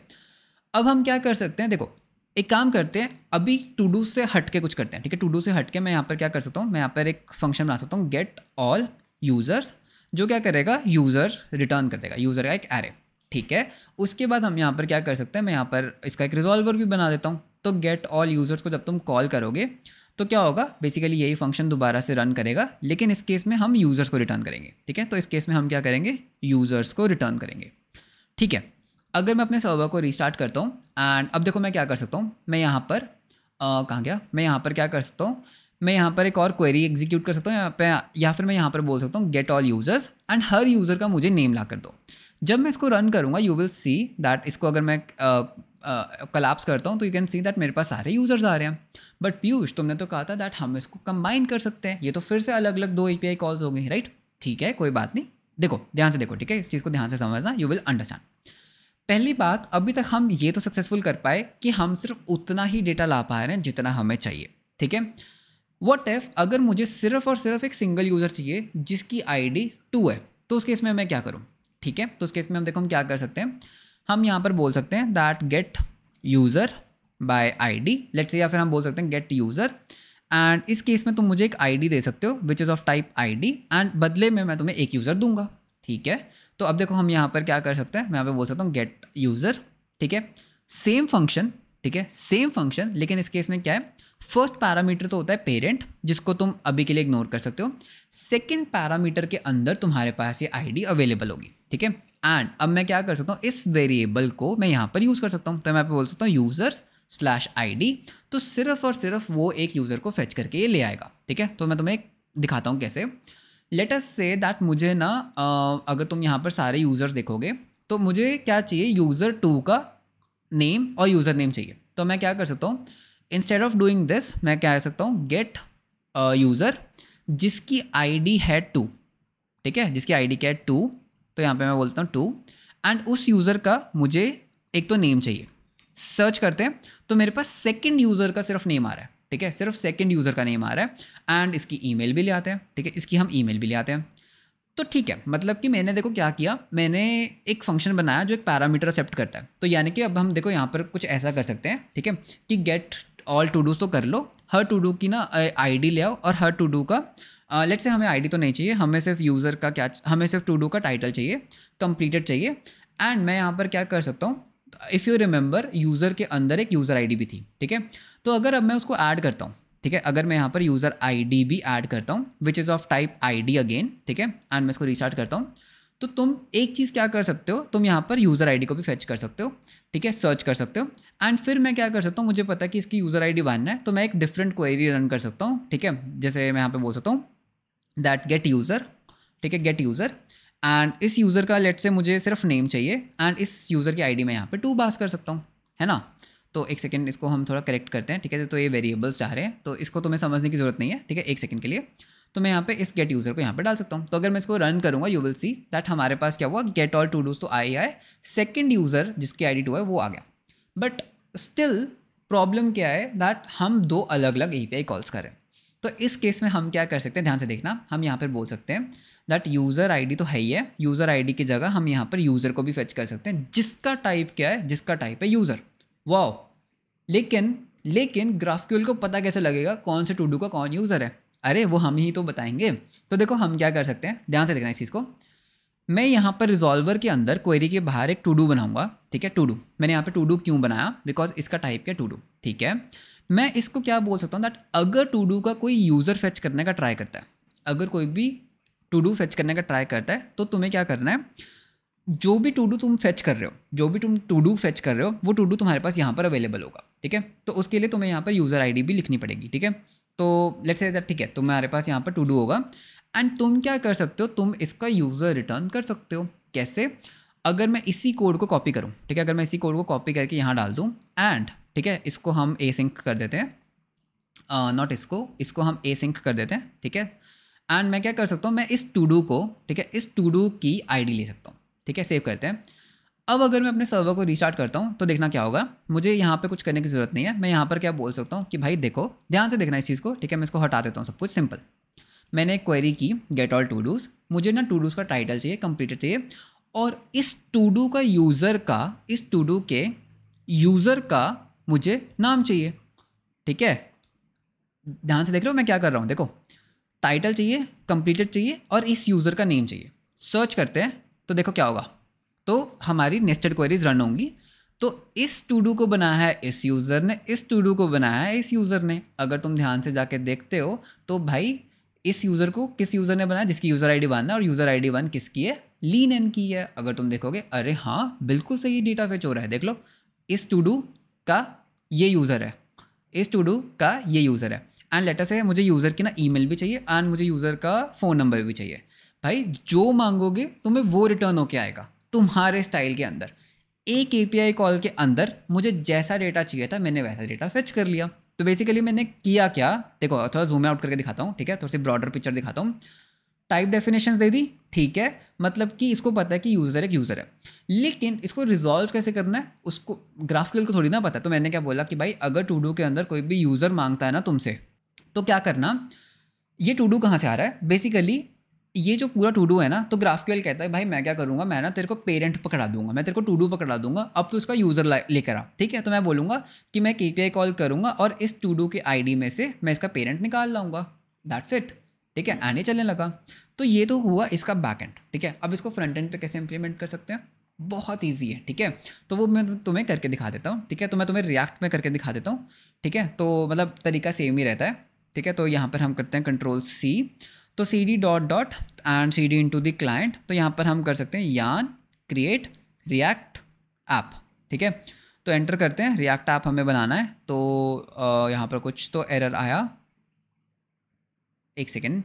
अब हम क्या कर सकते हैं देखो एक काम करते हैं अभी टू डू से हट के कुछ करते हैं ठीक है टू डू से हट के मैं यहाँ पर क्या कर सकता हूँ मैं यहाँ पर एक फंक्शन बना सकता हूँ गेट ऑल यूज़र्स जो क्या करेगा यूज़र रिटर्न कर देगा यूज़र का एक एरे ठीक है उसके बाद हम यहाँ पर क्या कर सकते हैं मैं यहाँ पर इसका एक रिजॉल्वर भी बना देता हूँ तो गेट ऑल यूज़र्स को जब तुम कॉल करोगे तो क्या होगा बेसिकली यही फंक्शन दोबारा से रन करेगा लेकिन इस केस में हम यूज़र्स को रिटर्न करेंगे ठीक है तो इस केस में हम क्या करेंगे यूज़र्स को रिटर्न करेंगे ठीक है अगर मैं अपने सर्वर को रिस्टार्ट करता हूँ एंड अब देखो मैं क्या कर सकता हूँ मैं यहाँ पर कहाँ गया मैं यहाँ पर क्या कर सकता हूँ मैं यहाँ पर एक और क्वेरी एग्जीक्यूट कर सकता हूँ यहाँ पर या फिर मैं यहाँ पर बोल सकता हूँ गेट ऑल यूज़र्स एंड हर यूज़र का मुझे नेम ला कर दो जब मैं इसको रन करूँगा यू विल सी दैट इसको अगर मैं कलाप्स करता हूँ तो यू कैन सी दैट मेरे पास सारे यूज़र्स आ रहे हैं बट पीयूष तुमने तो कहा था दैट हम इसको कंबाइन कर सकते हैं ये तो फिर से अलग अलग दो ए कॉल्स हो गई राइट ठीक है कोई बात नहीं देखो ध्यान से देखो ठीक है इस चीज़ को ध्यान से समझना यू विल अंडरस्टैंड पहली बात अभी तक हम ये तो सक्सेसफुल कर पाए कि हम सिर्फ उतना ही डेटा ला पा रहे हैं जितना हमें चाहिए ठीक है वट एफ अगर मुझे सिर्फ और सिर्फ एक सिंगल यूज़र चाहिए जिसकी आई डी टू है तो उस केस में मैं क्या करूँ ठीक है तो उस केस में हम देखो हम क्या कर सकते हैं हम यहाँ पर बोल सकते हैं that get user by I D let's या फिर हम बोल सकते हैं गेट यूज़र एंड इस केस में तुम मुझे एक डी दे सकते हो which is of type D and बदले में मैं तुम्हें एक यूज़र दूंगा ठीक है तो अब देखो हम यहाँ पर क्या कर सकते हैं मैं यहाँ पर बोल सकता हूँ गेट यूज़र ठीक है सेम फंक्शन ठीक है सेम फंक्शन लेकिन इस केस में क्या है फर्स्ट पैरामीटर तो होता है पेरेंट जिसको तुम अभी के लिए इग्नोर कर सकते हो सेकंड पैरामीटर के अंदर तुम्हारे पास ये आईडी अवेलेबल होगी ठीक है एंड अब मैं क्या कर सकता हूँ इस वेरिएबल को मैं यहाँ पर यूज़ कर सकता हूँ तो मैं बोल सकता हूँ यूज़र्स स्लैश आई तो सिर्फ और सिर्फ वो एक यूज़र को फेच करके ये ले आएगा ठीक है तो मैं तुम्हें दिखाता हूँ कैसे लेटस से दैट मुझे ना अगर तुम यहाँ पर सारे यूज़र्स देखोगे तो मुझे क्या चाहिए यूज़र टू का नेम और यूज़र नेम चाहिए तो मैं क्या कर सकता हूँ इंस्टेड ऑफ डूइंग दिस मैं क्या कर सकता हूँ गेट यूज़र जिसकी आईडी है टू ठीक है जिसकी आईडी क्या है टू तो यहाँ पे मैं बोलता हूँ टू एंड उस यूज़र का मुझे एक तो नेम चाहिए सर्च करते हैं तो मेरे पास सेकंड यूज़र का सिर्फ नेम आ रहा है ठीक है सिर्फ सेकंड यूज़र का नेम आ रहा है एंड इसकी ईमेल भी ले आते हैं ठीक है इसकी हम ईमेल भी ले आते हैं तो ठीक है मतलब कि मैंने देखो क्या किया मैंने एक फंक्शन बनाया जो एक पैरामीटर एक्सेप्ट करता है तो यानी कि अब हम देखो यहाँ पर कुछ ऐसा कर सकते हैं ठीक है कि गेट ऑल टू डूज तो कर लो हर टू डू की ना आईडी ले आओ और हर टू डू का लेट्स uh, से हमें आईडी तो नहीं चाहिए हमें सिर्फ यूज़र का क्या हमें सिर्फ टू डू का टाइटल चाहिए कंप्लीटेड चाहिए एंड मैं यहाँ पर क्या कर सकता हूँ इफ़ यू रिमेंबर यूज़र के अंदर एक यूज़र आईडी भी थी ठीक है तो अगर अब मैं उसको ऐड करता हूँ ठीक है अगर मैं यहाँ पर यूज़र आई भी ऐड करता हूँ which is of type I again ठीक है एंड मैं इसको रिस्टार्ट करता हूँ तो तुम एक चीज़ क्या कर सकते हो तुम यहाँ पर यूज़र आई को भी फेच कर सकते हो ठीक है सर्च कर सकते हो एंड फिर मैं क्या कर सकता हूँ मुझे पता है कि इसकी यूज़र आई डी बनना है तो मैं एक डिफरेंट क्वेरी रन कर सकता हूँ ठीक है जैसे मैं यहाँ पे बोल सकता हूँ दैट गेट यूज़र ठीक है गेट यूज़र एंड इस यूज़र का लेट से मुझे सिर्फ नेम चाहिए एंड इस यूज़र की आईडी मैं यहाँ पे टू पास कर सकता हूँ है ना तो एक सेकेंड इसको हम थोड़ा करेक्ट करते हैं ठीक है तो ये वेरिएबल्स चाह रहे हैं तो इसको तुम्हें तो समझने की ज़रूरत नहीं है ठीक है एक सेकेंड के लिए तो मैं यहाँ पे इस गेट यूज़र को यहाँ पे डाल सकता हूँ तो अगर मैं इसको रन करूँगा यू विल सी दैट हमारे पास क्या हुआ गेट ऑल टू डूज तो आई आए सेकेंड यूज़र जिसकी आई डी टू है वो आ गया बट स्टिल प्रॉब्लम क्या है दैट हम दो अलग अलग ए पी आई कॉल्स करें तो इस केस में हम क्या कर सकते हैं ध्यान से देखना हम यहाँ पर बोल सकते हैं दैट यूज़र आईडी तो है ही है यूज़र आईडी की जगह हम यहाँ पर यूज़र को भी फेच कर सकते हैं जिसका टाइप क्या है जिसका टाइप है यूज़र वाओ लेकिन लेकिन ग्राफक्यूल को पता कैसे लगेगा कौन से टूडू का कौन यूज़र है अरे वो हम ही तो बताएंगे तो देखो हम क्या कर सकते हैं ध्यान से देखना इस चीज़ को मैं यहाँ पर रिजॉल्वर के अंदर क्वेरी के बाहर एक टूडू बनाऊँगा ठीक है टूडू मैंने यहाँ पर टूडू क्यों बनाया बिकॉज इसका टाइप क्या टूडू ठीक है मैं इसको क्या बोल सकता हूँ दैट अगर टू डू का कोई यूज़र फेच करने का ट्राई करता है अगर कोई भी टू डू फेच करने का ट्राई करता है तो तुम्हें क्या करना है जो भी टू डू तुम फेच कर रहे हो जो भी तुम टू डू फेच कर रहे हो वो टू डू तुम्हारे पास यहाँ पर अवेलेबल होगा ठीक है तो उसके लिए तुम्हें यहाँ पर यूज़र आई भी लिखनी पड़ेगी ठीक है तो लेट्स से दैट ठीक है तुम्हारे पास यहाँ पर टू डू होगा एंड तुम क्या कर सकते हो तुम इसका यूज़र रिटर्न कर सकते हो कैसे अगर मैं इसी कोड को कॉपी करूँ ठीक है अगर मैं इसी कोड को कॉपी करके यहाँ डाल दूँ एंड ठीक है इसको हम ए सिंक कर देते हैं नॉट uh, इसको इसको हम ए सिंक कर देते हैं ठीक है एंड मैं क्या कर सकता हूँ मैं इस टू डू को ठीक है इस टू डू की आईडी ले सकता हूँ ठीक है सेव करते हैं अब अगर मैं अपने सर्वर को रिस्टार्ट करता हूँ तो देखना क्या होगा मुझे यहाँ पे कुछ करने की ज़रूरत नहीं है मैं यहाँ पर क्या बोल सकता हूँ कि भाई देखो ध्यान से देखना इस चीज़ को ठीक है मैं इसको हटा देता हूँ सब कुछ सिंपल मैंने एक क्वेरी की गेट ऑल टू डूज मुझे ना टू डूज का टाइटल चाहिए कंप्लीट चाहिए और इस टू डू का यूज़र का इस टू डू के यूज़र का मुझे नाम चाहिए ठीक है ध्यान से देख लो मैं क्या कर रहा हूँ देखो टाइटल चाहिए कंप्लीटेड चाहिए और इस यूज़र का नेम चाहिए सर्च करते हैं तो देखो क्या होगा तो हमारी नेस्टेड क्वेरीज रन होंगी तो इस टू डू को बनाया है इस यूज़र ने इस टू डू को बनाया है इस यूज़र ने अगर तुम ध्यान से जाके देखते हो तो भाई इस यूज़र को किस यूज़र ने बनाया जिसकी यूज़र आईडी वन है और यूज़र आईडी वन किसकी है लीन एन की है अगर तुम देखोगे अरे हाँ बिल्कुल सही डेटा फेच हो रहा है देख लो इस टू डू का ये यूज़र है इस टू डू का ये यूज़र है एंड लेटर से मुझे यूज़र की ना ई भी चाहिए एंड मुझे यूज़र का फ़ोन नंबर भी चाहिए भाई जो मांगोगे तुम्हें वो रिटर्न होके आएगा तुम्हारे स्टाइल के अंदर एक ए कॉल के अंदर मुझे जैसा डेटा चाहिए था मैंने वैसा डेटा फेच कर लिया तो बेसिकली मैंने किया क्या देखो थोड़ा जूम आउट करके दिखाता हूँ ठीक है थोड़ी सी ब्रॉडर पिक्चर दिखाता हूँ टाइप डेफिनेशन दे दी ठीक है मतलब कि इसको पता है कि यूज़र एक यूज़र है लेकिन इसको रिजॉल्व कैसे करना है उसको ग्राफिकल को थोड़ी ना पता तो मैंने क्या बोला कि भाई अगर टू डू के अंदर कोई भी यूज़र मांगता है ना तुमसे तो क्या करना ये टू डू कहाँ से आ रहा है बेसिकली ये जो पूरा टू डू है ना तो ग्राफिकल कहता है भाई मैं क्या करूँगा मैं ना तेरे को पेरेंट पकड़ा दूंगा मैं तेरे को टू डू पकड़ा दूंगा अब तो उसका यूज़र लेकर आ ठीक है तो मैं बोलूँगा कि मैं के कॉल करूँगा और इस टू डू के डी में से मैं इसका पेरेंट निकाल लाऊंगा दैट्स इट ठीक है आने चलने लगा तो ये तो हुआ इसका बैक एंड ठीक है अब इसको फ्रंट एंड पे कैसे इंप्लीमेंट कर सकते हैं बहुत ईजी है ठीक है तो वो मैं तुम्हें करके दिखा देता हूँ ठीक है तो मैं तुम्हें रिएक्ट में करके दिखा देता हूँ ठीक है तो मतलब तरीका सेम ही रहता है ठीक है तो यहाँ पर हम करते हैं कंट्रोल सी तो C D dot dot and C D into the client तो यहाँ पर हम कर सकते हैं यान क्रिएट रिएक्ट ऐप ठीक है तो एंटर करते हैं रिएक्ट ऐप हमें बनाना है तो यहाँ पर कुछ तो एरर आया एक सेकेंड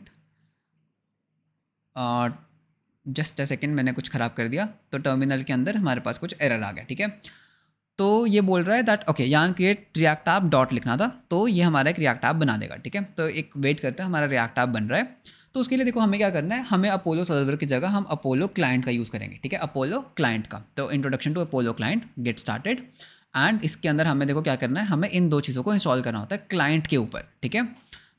जस्ट अ सेकेंड मैंने कुछ ख़राब कर दिया तो टर्मिनल के अंदर हमारे पास कुछ एरर आ गया ठीक है तो ये बोल रहा है दैट ओके यहाँ क्रिएट रिएक्ट आप डॉट लिखना था तो ये हमारा एक रिएक्ट आप बना देगा ठीक है तो एक वेट करते हैं हमारा रिएक्ट आप बन रहा है तो उसके लिए देखो हमें क्या करना है हमें अपोलो सर्वर की जगह हम अपोलो क्लाइंट का यूज़ करेंगे ठीक है अपोलो क्लाइंट का तो introduction to Apollo client get started and इसके अंदर हमें देखो क्या करना है हमें इन दो चीज़ों को इंस्टॉल करना होता है क्लाइंट के ऊपर ठीक है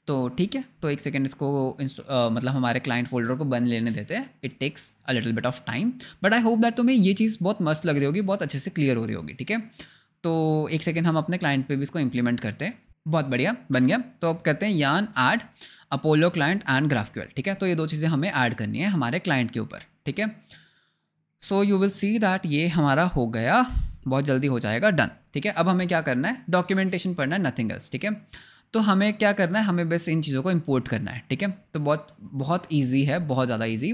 तो ठीक है तो एक सेकेंड इसको आ, मतलब हमारे क्लाइंट फोल्डर को बंद लेने देते हैं it takes a little bit of time but I hope that तुम्हें ये चीज़ बहुत मस्त लग रही होगी बहुत अच्छे से क्लियर हो रही होगी ठीक है तो एक सेकेंड हम अपने क्लाइंट पे भी इसको इम्प्लीमेंट करते हैं बहुत बढ़िया बन गया तो अब कहते हैं yarn add Apollo client and GraphQL ठीक है तो ये दो चीज़ें हमें ऐड करनी है हमारे क्लाइंट के ऊपर ठीक है so you will see that ये हमारा हो गया बहुत जल्दी हो जाएगा डन ठीक है अब हमें क्या करना है डॉक्यूमेंटेशन पढ़ना है नथिंग एल्स ठीक है तो हमें क्या करना है हमें बस इन चीज़ों को इम्पोर्ट करना है ठीक है तो बहुत बहुत ईजी है बहुत ज़्यादा ईजी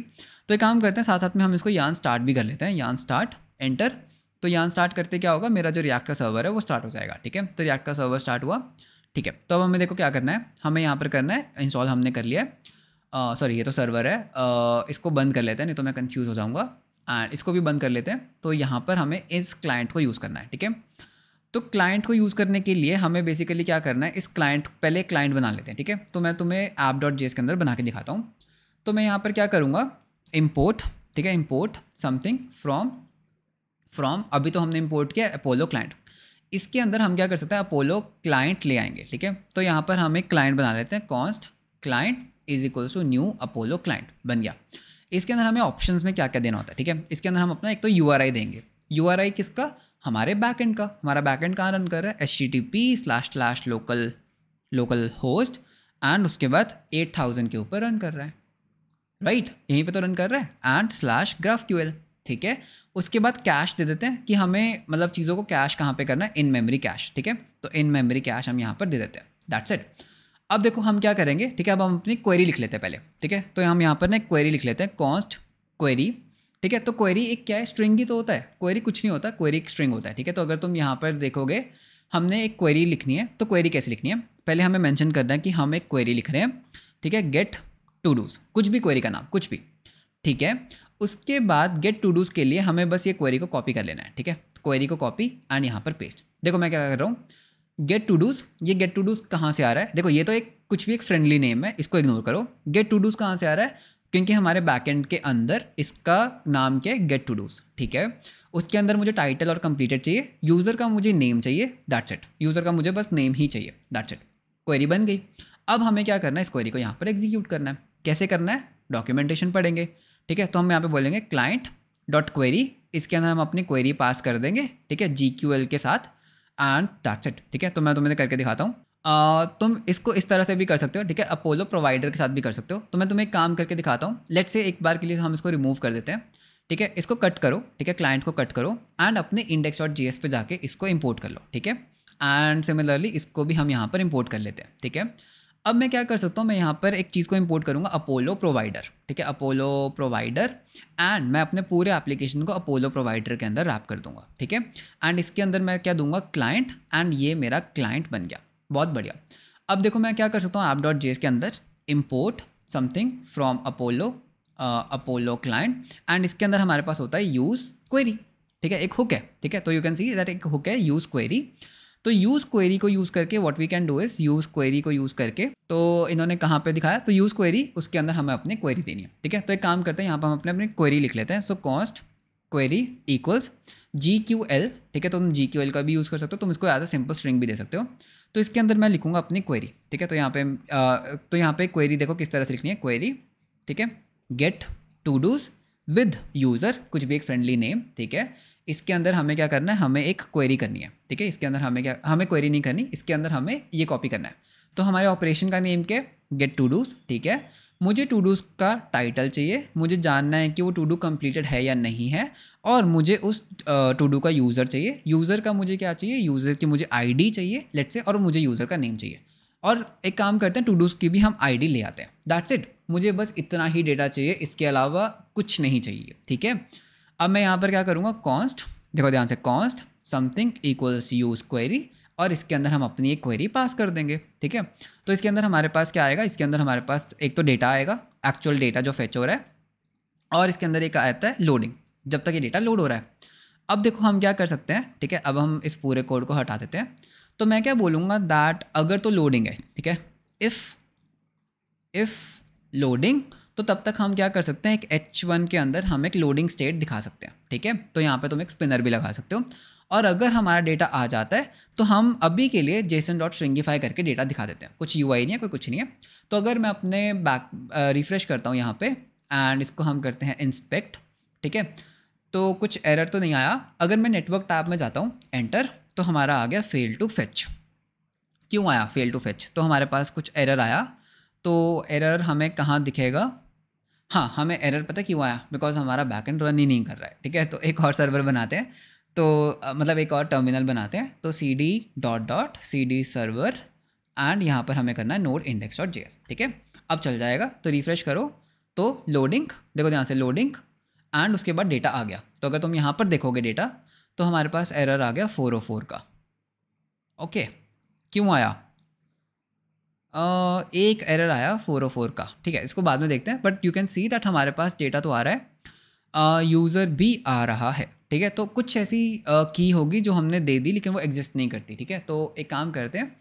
तो एक काम करते हैं साथ साथ में हम इसको यान स्टार्ट भी कर लेते हैं यान स्टार्ट एंटर तो यान स्टार्ट करते क्या होगा मेरा जो रिएक्ट का सर्वर है वो स्टार्ट हो जाएगा ठीक है तो रिएक्ट का सर्वर स्टार्ट हुआ ठीक है तो अब हमें देखो क्या करना है हमें यहाँ पर करना है इंस्टॉल हमने कर लिया है सॉरी ये तो सर्वर है आ, इसको बंद कर लेते हैं नहीं तो मैं कन्फ्यूज़ हो जाऊँगा एंड इसको भी बंद कर लेते हैं तो यहाँ पर हमें इस क्लाइंट को यूज़ करना है ठीक है तो क्लाइंट को यूज़ करने के लिए हमें बेसिकली क्या करना है इस क्लाइंट पहले क्लाइंट बना लेते हैं ठीक है तो मैं तुम्हें ऐप डॉट एस के अंदर बना के दिखाता हूँ तो मैं यहाँ पर क्या करूँगा इम्पोर्ट ठीक है इम्पोर्ट समथिंग फ्रॉम फ्रॉम अभी तो हमने इम्पोर्ट किया अपोलो क्लाइंट इसके अंदर हम क्या कर सकते हैं अपोलो क्लाइंट ले आएंगे ठीक है तो यहाँ पर हम एक क्लाइंट बना लेते हैं const client is equals to new Apollo client बन गया इसके अंदर हमें ऑप्शन में क्या क्या देना होता है ठीक है इसके अंदर हम अपना एक तो यू देंगे यू किसका हमारे बैकएंड का हमारा बैकएंड कहाँ रन कर रहा है H T T P slash slash local local host and उसके बाद एट थाउजेंड के ऊपर रन कर रहा है राइट right? यहीं पे तो रन कर रहा है एंड स्लैश ग्राफ क्यूएल ठीक है उसके बाद कैश दे देते हैं कि हमें मतलब चीज़ों को कैश कहाँ पे करना है इन मेमोरी कैश ठीक है तो इन मेमोरी कैश हम यहाँ पर दे देते हैं दैट्स इट अब देखो हम क्या करेंगे ठीक है अब हम अपनी क्वेरी लिख लेते हैं पहले ठीक है तो हम यहाँ पर ना क्वेरी लिख लेते हैं कॉन्स्ट क्वेरी ठीक है तो क्वेरी एक क्या है स्ट्रिंग ही तो होता है क्वेरी कुछ नहीं होता क्वेरी एक स्ट्रिंग होता है ठीक है तो अगर तुम यहाँ पर देखोगे हमने एक क्वेरी लिखनी है तो क्वेरी कैसे लिखनी है पहले हमें मैंशन करना है कि हम एक क्वेरी लिख रहे हैं ठीक है गेट टू डूज कुछ भी क्वेरी का नाम कुछ भी ठीक है उसके बाद गेट टू डूज के लिए हमें बस ये क्वेरी को कॉपी कर लेना है ठीक है क्वेरी को कॉपी एंड यहाँ पर पेस्ट देखो मैं क्या कर रहा हूँ गेट टू डूज ये गेट टू डूज कहाँ से आ रहा है देखो ये तो एक कुछ भी एक फ्रेंडली नेम है इसको इग्नोर करो गेट टू डूज कहाँ से आ रहा है क्योंकि हमारे बैकएंड के अंदर इसका नाम क्या है गेट टू डूज ठीक है उसके अंदर मुझे टाइटल और कंप्लीटेड चाहिए यूज़र का मुझे नेम चाहिए दैट्स इट यूज़र का मुझे बस नेम ही चाहिए दैट्स इट क्वेरी बन गई अब हमें क्या करना है इस क्वेरी को यहाँ पर एग्जीक्यूट करना है कैसे करना है डॉक्यूमेंटेशन पढ़ेंगे ठीक है तो हम यहाँ पे बोलेंगे क्लाइंट डॉट क्वेरी इसके अंदर हम अपनी क्वेरी पास कर देंगे ठीक है जी के साथ एंड दैट्स इट ठीक है तो मैं तुम्हें करके दिखाता हूँ आ, तुम इसको इस तरह से भी कर सकते हो ठीक है अपोलो प्रोवाइडर के साथ भी कर सकते हो तो मैं तुम्हें काम करके दिखाता हूँ लेट से एक बार के लिए हम इसको रिमूव कर देते हैं ठीक है इसको कट करो ठीक है क्लाइंट को कट करो एंड अपने इंडेक्स डॉट जी पे जाके इसको इम्पोर्ट कर लो ठीक है एंड सिमिलरली इसको भी हम यहाँ पर इम्पोर्ट कर लेते हैं ठीक है अब मैं क्या कर सकता हूँ मैं यहाँ पर एक चीज़ को इम्पोर्ट करूँगा अपोलो प्रोवाइडर ठीक है अपोलो प्रोवाइडर एंड मैं अपने पूरे एप्लीकेशन को अपोलो प्रोवाइडर के अंदर रैप कर दूंगा ठीक है एंड इसके अंदर मैं क्या दूंगा क्लाइंट एंड ये मेरा क्लाइंट बन गया बहुत बढ़िया अब देखो मैं क्या कर सकता हूँ ऐप डॉट जे के अंदर import something from Apollo Apollo client and इसके अंदर हमारे पास होता है यूज़ क्वेरी ठीक है एक हुक है ठीक है तो यू कैन सी दैट एक हुक है यूज़ क्वेरी तो यूज़ क्वेरी को यूज़ करके what we can do is use query को यूज़ करके तो इन्होंने कहाँ पे दिखाया तो यूज़ क्वेरी उसके अंदर हमें अपने क्वेरी देनी है ठीक है तो एक काम करते हैं यहाँ पर हम अपने अपने क्वेरी लिख लेते हैं so const query equals G Q L ठीक है तो तुम जी क्यू एल का भी यूज़ कर सकते हो तुम इसको एज अ सिंपल स्ट्रिंग भी दे सकते हो तो इसके अंदर मैं लिखूँगा अपनी क्वेरी ठीक है तो यहाँ पे आ, तो यहाँ पे क्वेरी देखो किस तरह से लिखनी है क्वेरी ठीक है get to dos with user कुछ भी एक फ्रेंडली नेम ठीक है इसके अंदर हमें क्या करना है हमें एक क्वेरी करनी है ठीक है इसके अंदर हमें क्या हमें क्वेरी नहीं करनी इसके अंदर हमें ये कॉपी करना है तो हमारे ऑपरेशन का नेम क्या है गेट टू डूज ठीक है मुझे टू डूज़ का टाइटल चाहिए मुझे जानना है कि वो टू डू कम्प्लीटेड है या नहीं है और मुझे उस टू डू का यूज़र चाहिए यूज़र का मुझे क्या चाहिए यूज़र की मुझे आईडी चाहिए लेट से और मुझे यूज़र का नेम चाहिए और एक काम करते हैं टू डूज़ की भी हम आईडी ले आते हैं दैट्स इट मुझे बस इतना ही डेटा चाहिए इसके अलावा कुछ नहीं चाहिए ठीक है अब मैं यहाँ पर क्या करूँगा कॉन्स्ट देखो ध्यान से const something equals use query और इसके अंदर हम अपनी एक क्वेरी पास कर देंगे ठीक है तो इसके अंदर हमारे पास क्या आएगा इसके अंदर हमारे पास एक तो डेटा आएगा एक्चुअल डेटा जो फेच हो रहा है और इसके अंदर एक आता है लोडिंग जब तक ये डेटा लोड हो रहा है अब देखो हम क्या कर सकते हैं ठीक है अब हम इस पूरे कोड को हटा देते हैं तो मैं क्या बोलूँगा दैट अगर तो लोडिंग है ठीक है इफ़ इफ़ लोडिंग तो तब तक हम क्या कर सकते हैं एक एच वन के अंदर हम एक लोडिंग स्टेट दिखा सकते हैं ठीक है तो यहाँ पे तुम एक स्पिनर भी लगा सकते हो और अगर हमारा डेटा आ जाता है तो हम अभी के लिए जेसन डॉट श्रिंगीफाई करके डेटा दिखा देते हैं कुछ यू नहीं है कोई कुछ नहीं है तो अगर मैं अपने बैक रिफ्रेश करता हूँ यहाँ पे एंड इसको हम करते हैं इंस्पेक्ट ठीक है तो कुछ एरर तो नहीं आया अगर मैं नेटवर्क टैब में जाता हूँ एंटर तो हमारा आ गया फेल टू फेच क्यों आया फेल टू फेच तो हमारे पास कुछ एरर आया तो एरर हमें कहाँ दिखेगा हाँ हमें एरर पता क्यों आया बिकॉज हमारा बैक एंड रन ही नहीं कर रहा है ठीक है तो एक और सर्वर बनाते हैं तो मतलब एक और टर्मिनल बनाते हैं तो C D dot dot C D server and यहाँ पर हमें करना है नोड इंडेक्स डॉट जे ठीक है अब चल जाएगा तो रिफ्रेश करो तो लोडिंग देखो यहाँ से लोडिंग एंड उसके बाद डेटा आ गया तो अगर तुम यहाँ पर देखोगे डेटा तो हमारे पास एरर आ गया फोर ओ फोर का ओके क्यों आया आ, एक एरर आया फोर ओ फोर का ठीक है इसको बाद में देखते हैं but you can see that हमारे पास डेटा तो आ रहा है यूज़र भी आ रहा है ठीक है तो कुछ ऐसी की होगी जो हमने दे दी लेकिन वो एग्जिस्ट नहीं करती ठीक है तो एक काम करते हैं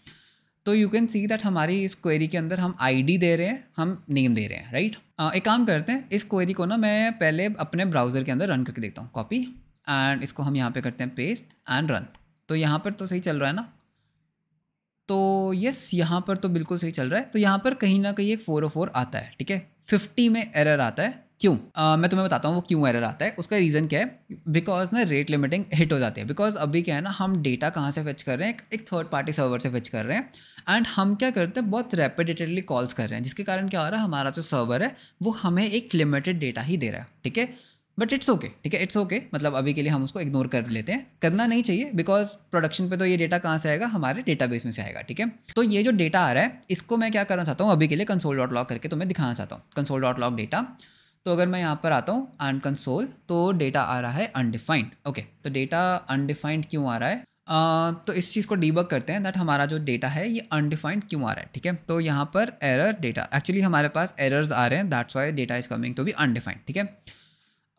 तो यू कैन सी दैट हमारी इस क्वेरी के अंदर हम आईडी दे रहे हैं हम नेम दे रहे हैं राइट एक काम करते हैं इस क्वेरी को ना मैं पहले अपने ब्राउज़र के अंदर रन करके देखता हूँ कॉपी एंड इसको हम यहाँ पे करते हैं पेस्ट एंड रन तो यहाँ पर तो सही चल रहा है ना तो यस यहाँ पर तो बिल्कुल सही चल रहा है तो यहाँ पर कहीं ना कहीं एक फोर oh आता है ठीक है फिफ्टी में एरर आता है क्यों uh, मैं तुम्हें बताता हूँ वो क्यों एरर आता है उसका रीज़न क्या है बिकॉज ना रेट लिमिटिंग हिट हो जाती है बिकॉज अभी क्या है ना हम डेटा कहाँ से फेच कर रहे हैं एक थर्ड पार्टी सर्वर से फेच कर रहे हैं एंड हम क्या करते हैं बहुत रेपिडेटेडली कॉल्स कर रहे हैं जिसके कारण क्या हो रहा है हमारा जो सर्वर है वो हमें एक लिमिटेड डेटा ही दे रहा है ठीक है बट इट्स ओके ठीक है इट्स ओके मतलब अभी के लिए हम उसको इग्नोर कर लेते हैं करना नहीं चाहिए बिकॉज प्रोडक्शन पे तो ये डेटा कहाँ से आएगा हमारे डेटाबेस में से आएगा ठीक है तो ये जो डेटा आ रहा है इसको मैं क्या करना चाहता हूँ अभी के लिए कंसोल डॉट लॉग करके तुम्हें दिखाना चाहता हूँ कंसोल डॉट लॉग डेटा तो अगर मैं यहाँ पर आता हूँ एंड कंसोल तो डेटा आ रहा है अनडिफाइंड ओके तो डेटा अनडिफाइंड क्यों आ रहा है uh, तो इस चीज़ को डीबक करते हैं दैट हमारा जो डेटा है ये अनडिफाइंड क्यों आ रहा है ठीक है तो यहाँ पर एरर डेटा एक्चुअली हमारे पास एरर्स आ रहे हैं that's why data is coming to be undefined ठीक है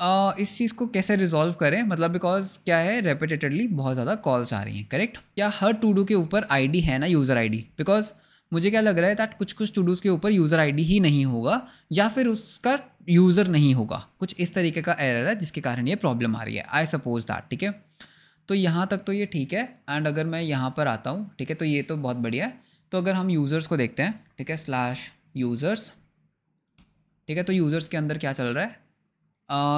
Uh, इस चीज़ को कैसे रिजॉल्व करें मतलब बिकॉज क्या है रेपिटेटली बहुत ज़्यादा कॉल्स आ रही हैं करेक्ट क्या हर टू डू के ऊपर आईडी है ना यूज़र आईडी बिकॉज मुझे क्या लग रहा है दैट कुछ कुछ टू के ऊपर यूज़र आईडी ही नहीं होगा या फिर उसका यूज़र नहीं होगा कुछ इस तरीके का एरर है जिसके कारण ये प्रॉब्लम आ रही है आई सपोज दैट ठीक है तो यहाँ तक तो ये ठीक है एंड अगर मैं यहाँ पर आता हूँ ठीक है तो ये तो बहुत बढ़िया है तो अगर हम यूज़र्स को देखते हैं ठीक है स्लैश यूज़र्स ठीक है तो यूज़र्स के अंदर क्या चल रहा है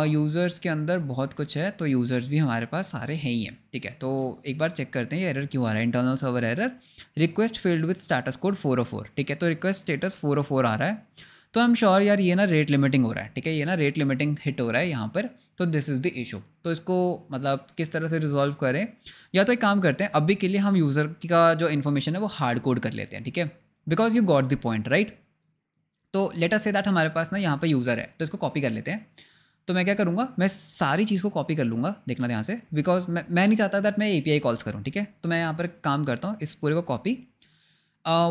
यूज़र्स के अंदर बहुत कुछ है तो यूज़र्स भी हमारे पास सारे हैं ही हैं ठीक है तो एक बार चेक करते हैं ये एरर क्यों आ रहा है internal server error request failed with status code four O four ठीक है तो request status four O four आ रहा है तो आई एम श्योर यार ये ना रेट लिमिटिंग हो रहा है ठीक है ये ना रेट लिमिटिंग हिट हो रहा है यहाँ पर तो दिस इज़ द इशू तो इसको मतलब किस तरह से रिजॉल्व करें या तो एक काम करते हैं अभी के लिए हम यूज़र का जो इन्फॉर्मेशन है वो हार्ड कोड कर लेते हैं ठीक है because you got the point right तो लेटर से दैट हमारे पास ना यहाँ पर यूज़र है तो इसको कॉपी कर लेते हैं तो मैं क्या करूँगा मैं सारी चीज़ को कॉपी कर लूँगा देखना ध्यान से बिकॉज मैं मैं नहीं चाहता दैट मैं ए कॉल्स करूँ ठीक है तो मैं यहाँ पर काम करता हूँ इस पूरे को copy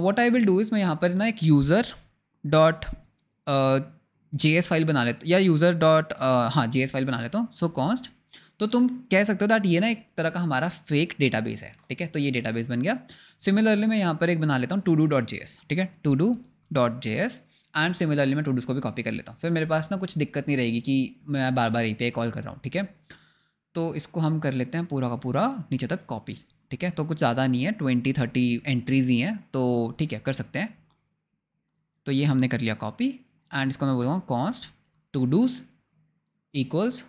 what I will do is मैं यहाँ पर ना एक user dot J S file बना लेता या यूज़र डॉट हाँ जे एस फाइल बना लेता हूँ सो कॉन्स्ट तो तुम कह सकते हो दैट ये ना एक तरह का हमारा फेक बेस है ठीक है तो ये बेस बन गया सिमिलरली मैं यहाँ पर एक बना लेता हूँ to do dot J S ठीक है to do dot J S and similarly मैं टूडूस को भी कॉपी कर लेता हूँ फिर मेरे पास ना कुछ दिक्कत नहीं रहेगी कि मैं बार बार ए कॉल कर रहा हूँ ठीक है तो इसको हम कर लेते हैं पूरा का पूरा नीचे तक कॉपी ठीक है तो कुछ ज़्यादा नहीं है ट्वेंटी थर्टी एंट्रीज ही हैं तो ठीक है कर सकते हैं तो ये हमने कर लिया कॉपी एंड इसको मैं बोलूँगा कॉस्ट टू डूज इक्वल्स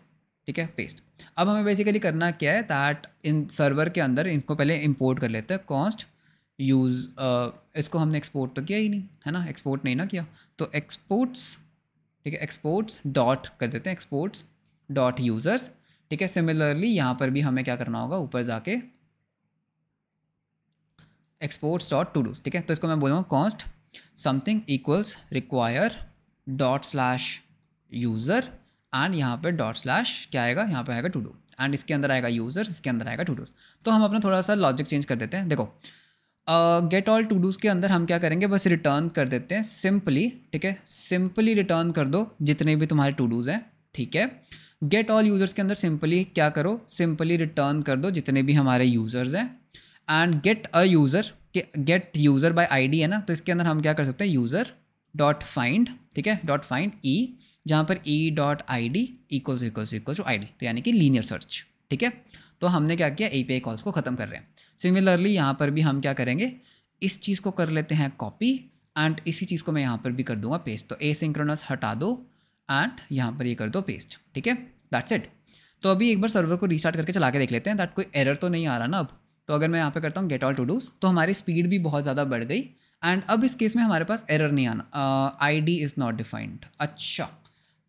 ठीक है पेस्ट अब हमें बेसिकली करना क्या है दैट इन सर्वर के अंदर इनको पहले इम्पोर्ट कर लेते हैं कॉस्ट यूज़ uh, इसको हमने एक्सपोर्ट तो किया ही नहीं है ना एक्सपोर्ट नहीं ना किया तो एक्सपोर्ट्स ठीक है एक्सपोर्ट्स डॉट कर देते हैं एक्सपोर्ट्स डॉट यूज़र्स ठीक है सिमिलरली यहाँ पर भी हमें क्या करना होगा ऊपर जाके एक्सपोर्ट्स डॉट टू डूज ठीक है तो इसको मैं बोलूँगा const something equals require dot slash user and यहाँ पर डॉट स्लैश क्या आएगा यहाँ पर आएगा टू डू एंड इसके अंदर आएगा यूज़र्स इसके अंदर आएगा टू डूज तो हम अपना थोड़ा सा लॉजिक चेंज कर देते हैं देखो गेट ऑल टू डूज़ के अंदर हम क्या करेंगे बस रिटर्न कर देते हैं सिंपली ठीक है सिंपली रिटर्न कर दो जितने भी तुम्हारे टू डूज़ हैं ठीक है गेट ऑल यूज़र्स के अंदर सिंपली क्या करो सिंपली रिटर्न कर दो जितने भी हमारे यूज़र्स हैं एंड गेट अ यूज़र के गेट यूज़र बाय आईडी है ना तो इसके अंदर हम क्या कर सकते हैं यूज़र डॉट फाइंड ठीक है डॉट फाइंड ई जहाँ पर E dot I D equals equals equals to I D तो यानी कि लीनियर सर्च ठीक है तो हमने क्या किया ए पी आई कॉल्स को ख़त्म कर रहे हैं सिमिलरली यहाँ पर भी हम क्या करेंगे इस चीज़ को कर लेते हैं कॉपी एंड इसी चीज़ को मैं यहाँ पर भी कर दूंगा पेस्ट तो ए सिंक्रोनस हटा दो एंड यहाँ पर ये यह कर दो पेस्ट ठीक है दैट्स इट तो अभी एक बार सर्वर को रीस्टार्ट करके चला के देख लेते हैं दैट कोई एरर तो नहीं आ रहा ना अब तो अगर मैं यहाँ पे करता हूँ गेट ऑल टू डूज तो हमारी स्पीड भी बहुत ज़्यादा बढ़ गई एंड अब इस केस में हमारे पास एरर नहीं आना I D is not defined अच्छा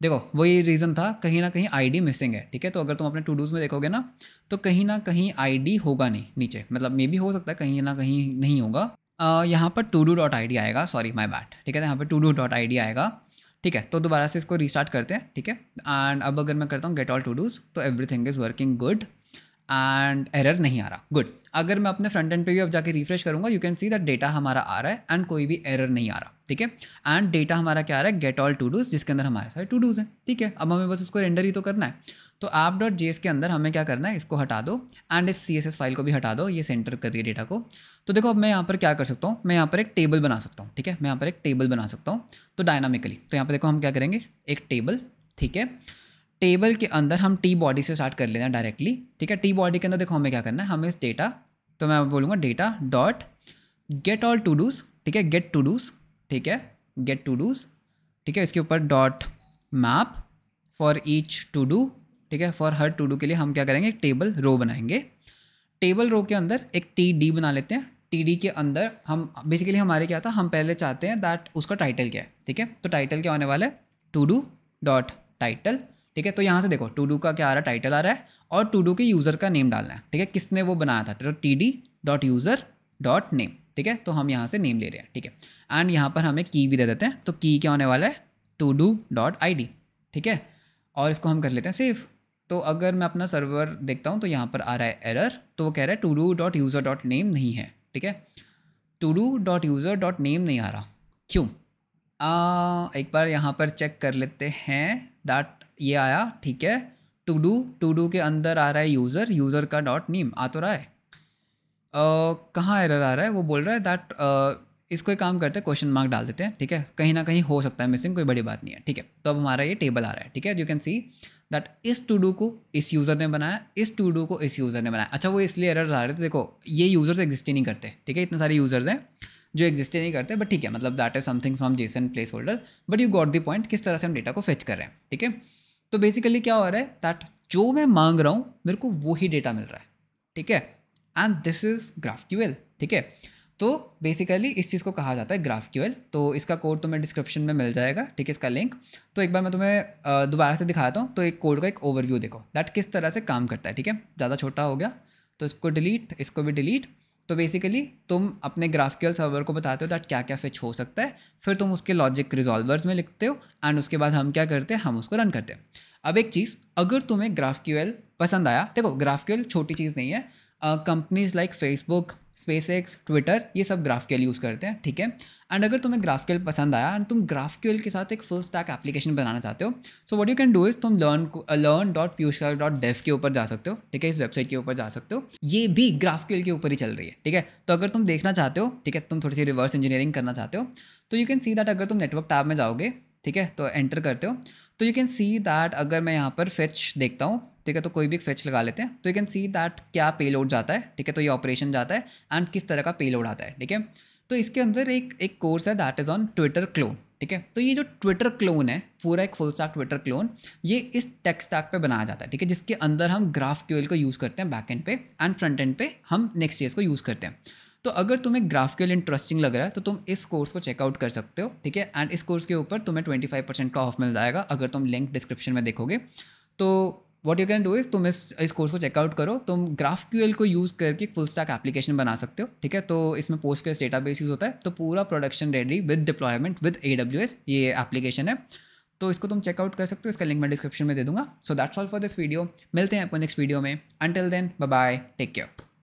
देखो वही रीज़न था कहीं ना कहीं आई डी मिसिंग है ठीक है तो अगर तुम अपने टू डूज में देखोगे ना तो कहीं ना कहीं आईडी होगा नहीं नीचे मतलब मे भी हो सकता है कहीं ना कहीं नहीं होगा यहाँ पर टू डू डॉट आई आएगा सॉरी माई बैट ठीक है तो यहाँ पर टू डू डॉट आई आएगा ठीक है तो दोबारा से इसको रिस्टार्ट करते हैं ठीक है एंड अब अगर मैं करता हूँ गेट ऑल टू डूज तो everything is working good and error नहीं आ रहा गुड अगर मैं अपने फ्रंट एंड पे भी अब जाके रिफ्रेश करूँगा you can see that data हमारा आ रहा है एंड कोई भी एरर नहीं आ रहा ठीक है एंड डेटा हमारा क्या आ रहा है गेट ऑल टू डूज जिसके अंदर हमारे सारे टू डूज हैं ठीक है अब हमें बस उसको रेंडर ही तो करना है तो ऐप डॉट जी के अंदर हमें क्या करना है इसको हटा दो एंड इस सी फाइल को भी हटा दो ये सेंटर करिए डेटा को तो देखो अब मैं यहाँ पर क्या कर सकता हूँ मैं यहाँ पर एक टेबल बना सकता हूँ ठीक है मैं यहाँ पर एक टेबल बना सकता हूँ तो डायनामिकली तो यहाँ पर देखो हम क्या करेंगे एक टेबल ठीक है टेबल के अंदर हम टी बॉडी से स्टार्ट कर लेना हैं डायरेक्टली ठीक है टी बॉडी के अंदर देखो हमें क्या करना है हमें इस डेटा तो मैं बोलूँगा data dot get all to dos ठीक है गेट टू डूज ठीक है गेट टू डूज ठीक है इसके ऊपर dot map for each to do ठीक है फॉर हर टू डू के लिए हम क्या करेंगे टेबल रो बनाएंगे टेबल रो के अंदर एक टी डी बना लेते हैं टी डी के अंदर हम बेसिकली हमारे क्या था हम पहले चाहते हैं दैट उसका टाइटल क्या है ठीक है तो टाइटल क्या होने वाला है टू डू डॉट टाइटल ठीक है तो यहाँ से देखो टू डू का क्या आ रहा है टाइटल आ रहा है और टू डू के यूज़र का नेम डालना है ठीक है किसने वो बनाया था तो T D dot user dot name ठीक है तो हम यहाँ से नेम ले रहे हैं ठीक है एंड यहाँ पर हमें की भी दे देते हैं तो की क्या होने वाला है to do dot I D ठीक है और इसको हम कर लेते हैं सेफ तो अगर मैं अपना सर्वर देखता हूँ तो यहाँ पर आ रहा है एरर तो वो कह रहा है to do dot user dot name नहीं है ठीक है to do dot user dot name नहीं आ रहा क्यों आ, एक बार यहाँ पर चेक कर लेते हैं दैट ये आया ठीक है टू डू टू डू के अंदर आ रहा है यूज़र यूज़र का डॉट नेम आ तो रहा है कहाँ एरर आ रहा है वो बोल रहा है दैट इसको एक काम करते हैं क्वेश्चन मार्क डाल देते हैं ठीक है कहीं ना कहीं हो सकता है मिसिंग कोई बड़ी बात नहीं है ठीक है तो अब हमारा ये टेबल आ रहा है ठीक है यू कैन सी दैट इस टू डू को इस यूज़र ने बनाया इस टू डू को इस यूज़र ने बनाया अच्छा वो इसलिए एरर आ रहे थे देखो ये यूज़र्स एग्जिस्ट ही नहीं करते ठीक है इतने सारे यूज़र्स हैं जो एग्जिस्ट ही नहीं करते बट ठीक है मतलब that is something from JSON placeholder but you got the point किस तरह से हम डेटा को फेच कर रहे हैं ठीक है तो बेसिकली क्या हो रहा है दैट जो मैं मांग रहा हूँ मेरे को वो ही डेटा मिल रहा है ठीक है एंड दिस इज ग्राफ ठीक है तो बेसिकली इस चीज़ को कहा जाता है ग्राफ क्यूएल तो इसका कोड तुम्हें डिस्क्रिप्शन में मिल जाएगा ठीक है इसका लिंक तो एक बार मैं तुम्हें दोबारा से दिखाता हूँ तो एक कोड का एक ओवरव्यू देखो दैट किस तरह से काम करता है ठीक है ज़्यादा छोटा हो गया तो इसको डिलीट इसको भी डिलीट तो बेसिकली तुम अपने ग्राफिकल सर्वर को बताते हो दैट क्या क्या फिच हो सकता है फिर तुम उसके लॉजिक रिजॉल्वर्स में लिखते हो एंड उसके बाद हम क्या करते हैं हम उसको रन करते हैं अब एक चीज़ अगर तुम्हें ग्राफ पसंद आया देखो ग्राफ छोटी चीज़ नहीं है companies like Facebook SpaceX Twitter ये सब ग्राफ के यूज़ करते हैं ठीक है एंड अगर तुम्हें ग्राफ के पसंद आया एंड तुम ग्राफ के साथ एक फुल स्टैक एप्लीकेशन बनाना चाहते हो so what you can do is तुम learn learn dot Piyush dot dev के ऊपर जा सकते हो ठीक है इस वेबसाइट के ऊपर जा सकते हो ये भी ग्राफ के ऊपर ही चल रही है ठीक है तो अगर तुम देखना चाहते हो ठीक है तुम थोड़ी सी रिवर्स इंजीनियरिंग करना चाहते हो तो यू कैन सी दैट अगर तुम नेटवर्क टैब में जाओगे ठीक है तो एंटर करते हो तो यू कैन सी दैट अगर मैं यहाँ पर फिच देखता हूँ ठीक है तो कोई भी फेच लगा लेते हैं तो यू कैन सी दैट क्या पे लोड जाता है ठीक है तो ये ऑपरेशन जाता है एंड किस तरह का पे लोड आता है ठीक है तो इसके अंदर एक एक कोर्स है that is on Twitter clone ठीक है तो ये जो ट्विटर क्लोन है पूरा एक फुल स्टैक ट्विटर क्लोन ये इस टेक्स टैक पे बनाया जाता है ठीक है जिसके अंदर हम ग्राफ क्यूएल को यूज़ करते हैं बैक एंड पे एंड फ्रंट एंड पे हम नेक्स्ट ईयर को यूज़ करते हैं तो अगर तुम्हें ग्राफ क्यूएल इंटरेस्टिंग लग रहा है तो तुम इस कोर्स को चेकआउट कर सकते हो ठीक है एंड इस कोर्स के ऊपर तुम्हें ट्वेंटी फाइव परसेंट का ऑफ मिल जाएगा अगर तुम लिंक डिस्क्रिप्शन में देखोगे तो what you can do is तुम इस इस कोर्स को चेकआउट करो तुम ग्राफ क्यूएल को यूज़ करके एक फुल स्टैक एप्लीकेशन बना सकते हो ठीक है तो इसमें पोस्ट के डेटा बेस यूज़ होता है तो पूरा production ready with deployment with A W S ये एप्लीकेशन है तो इसको तुम चेकआउट कर सकते हो इसका लिंक मैं डिस्क्रिप्शन में दे दूंगा so that's all for this video मिलते हैं आपको नेक्स्ट वीडियो में until then bye take care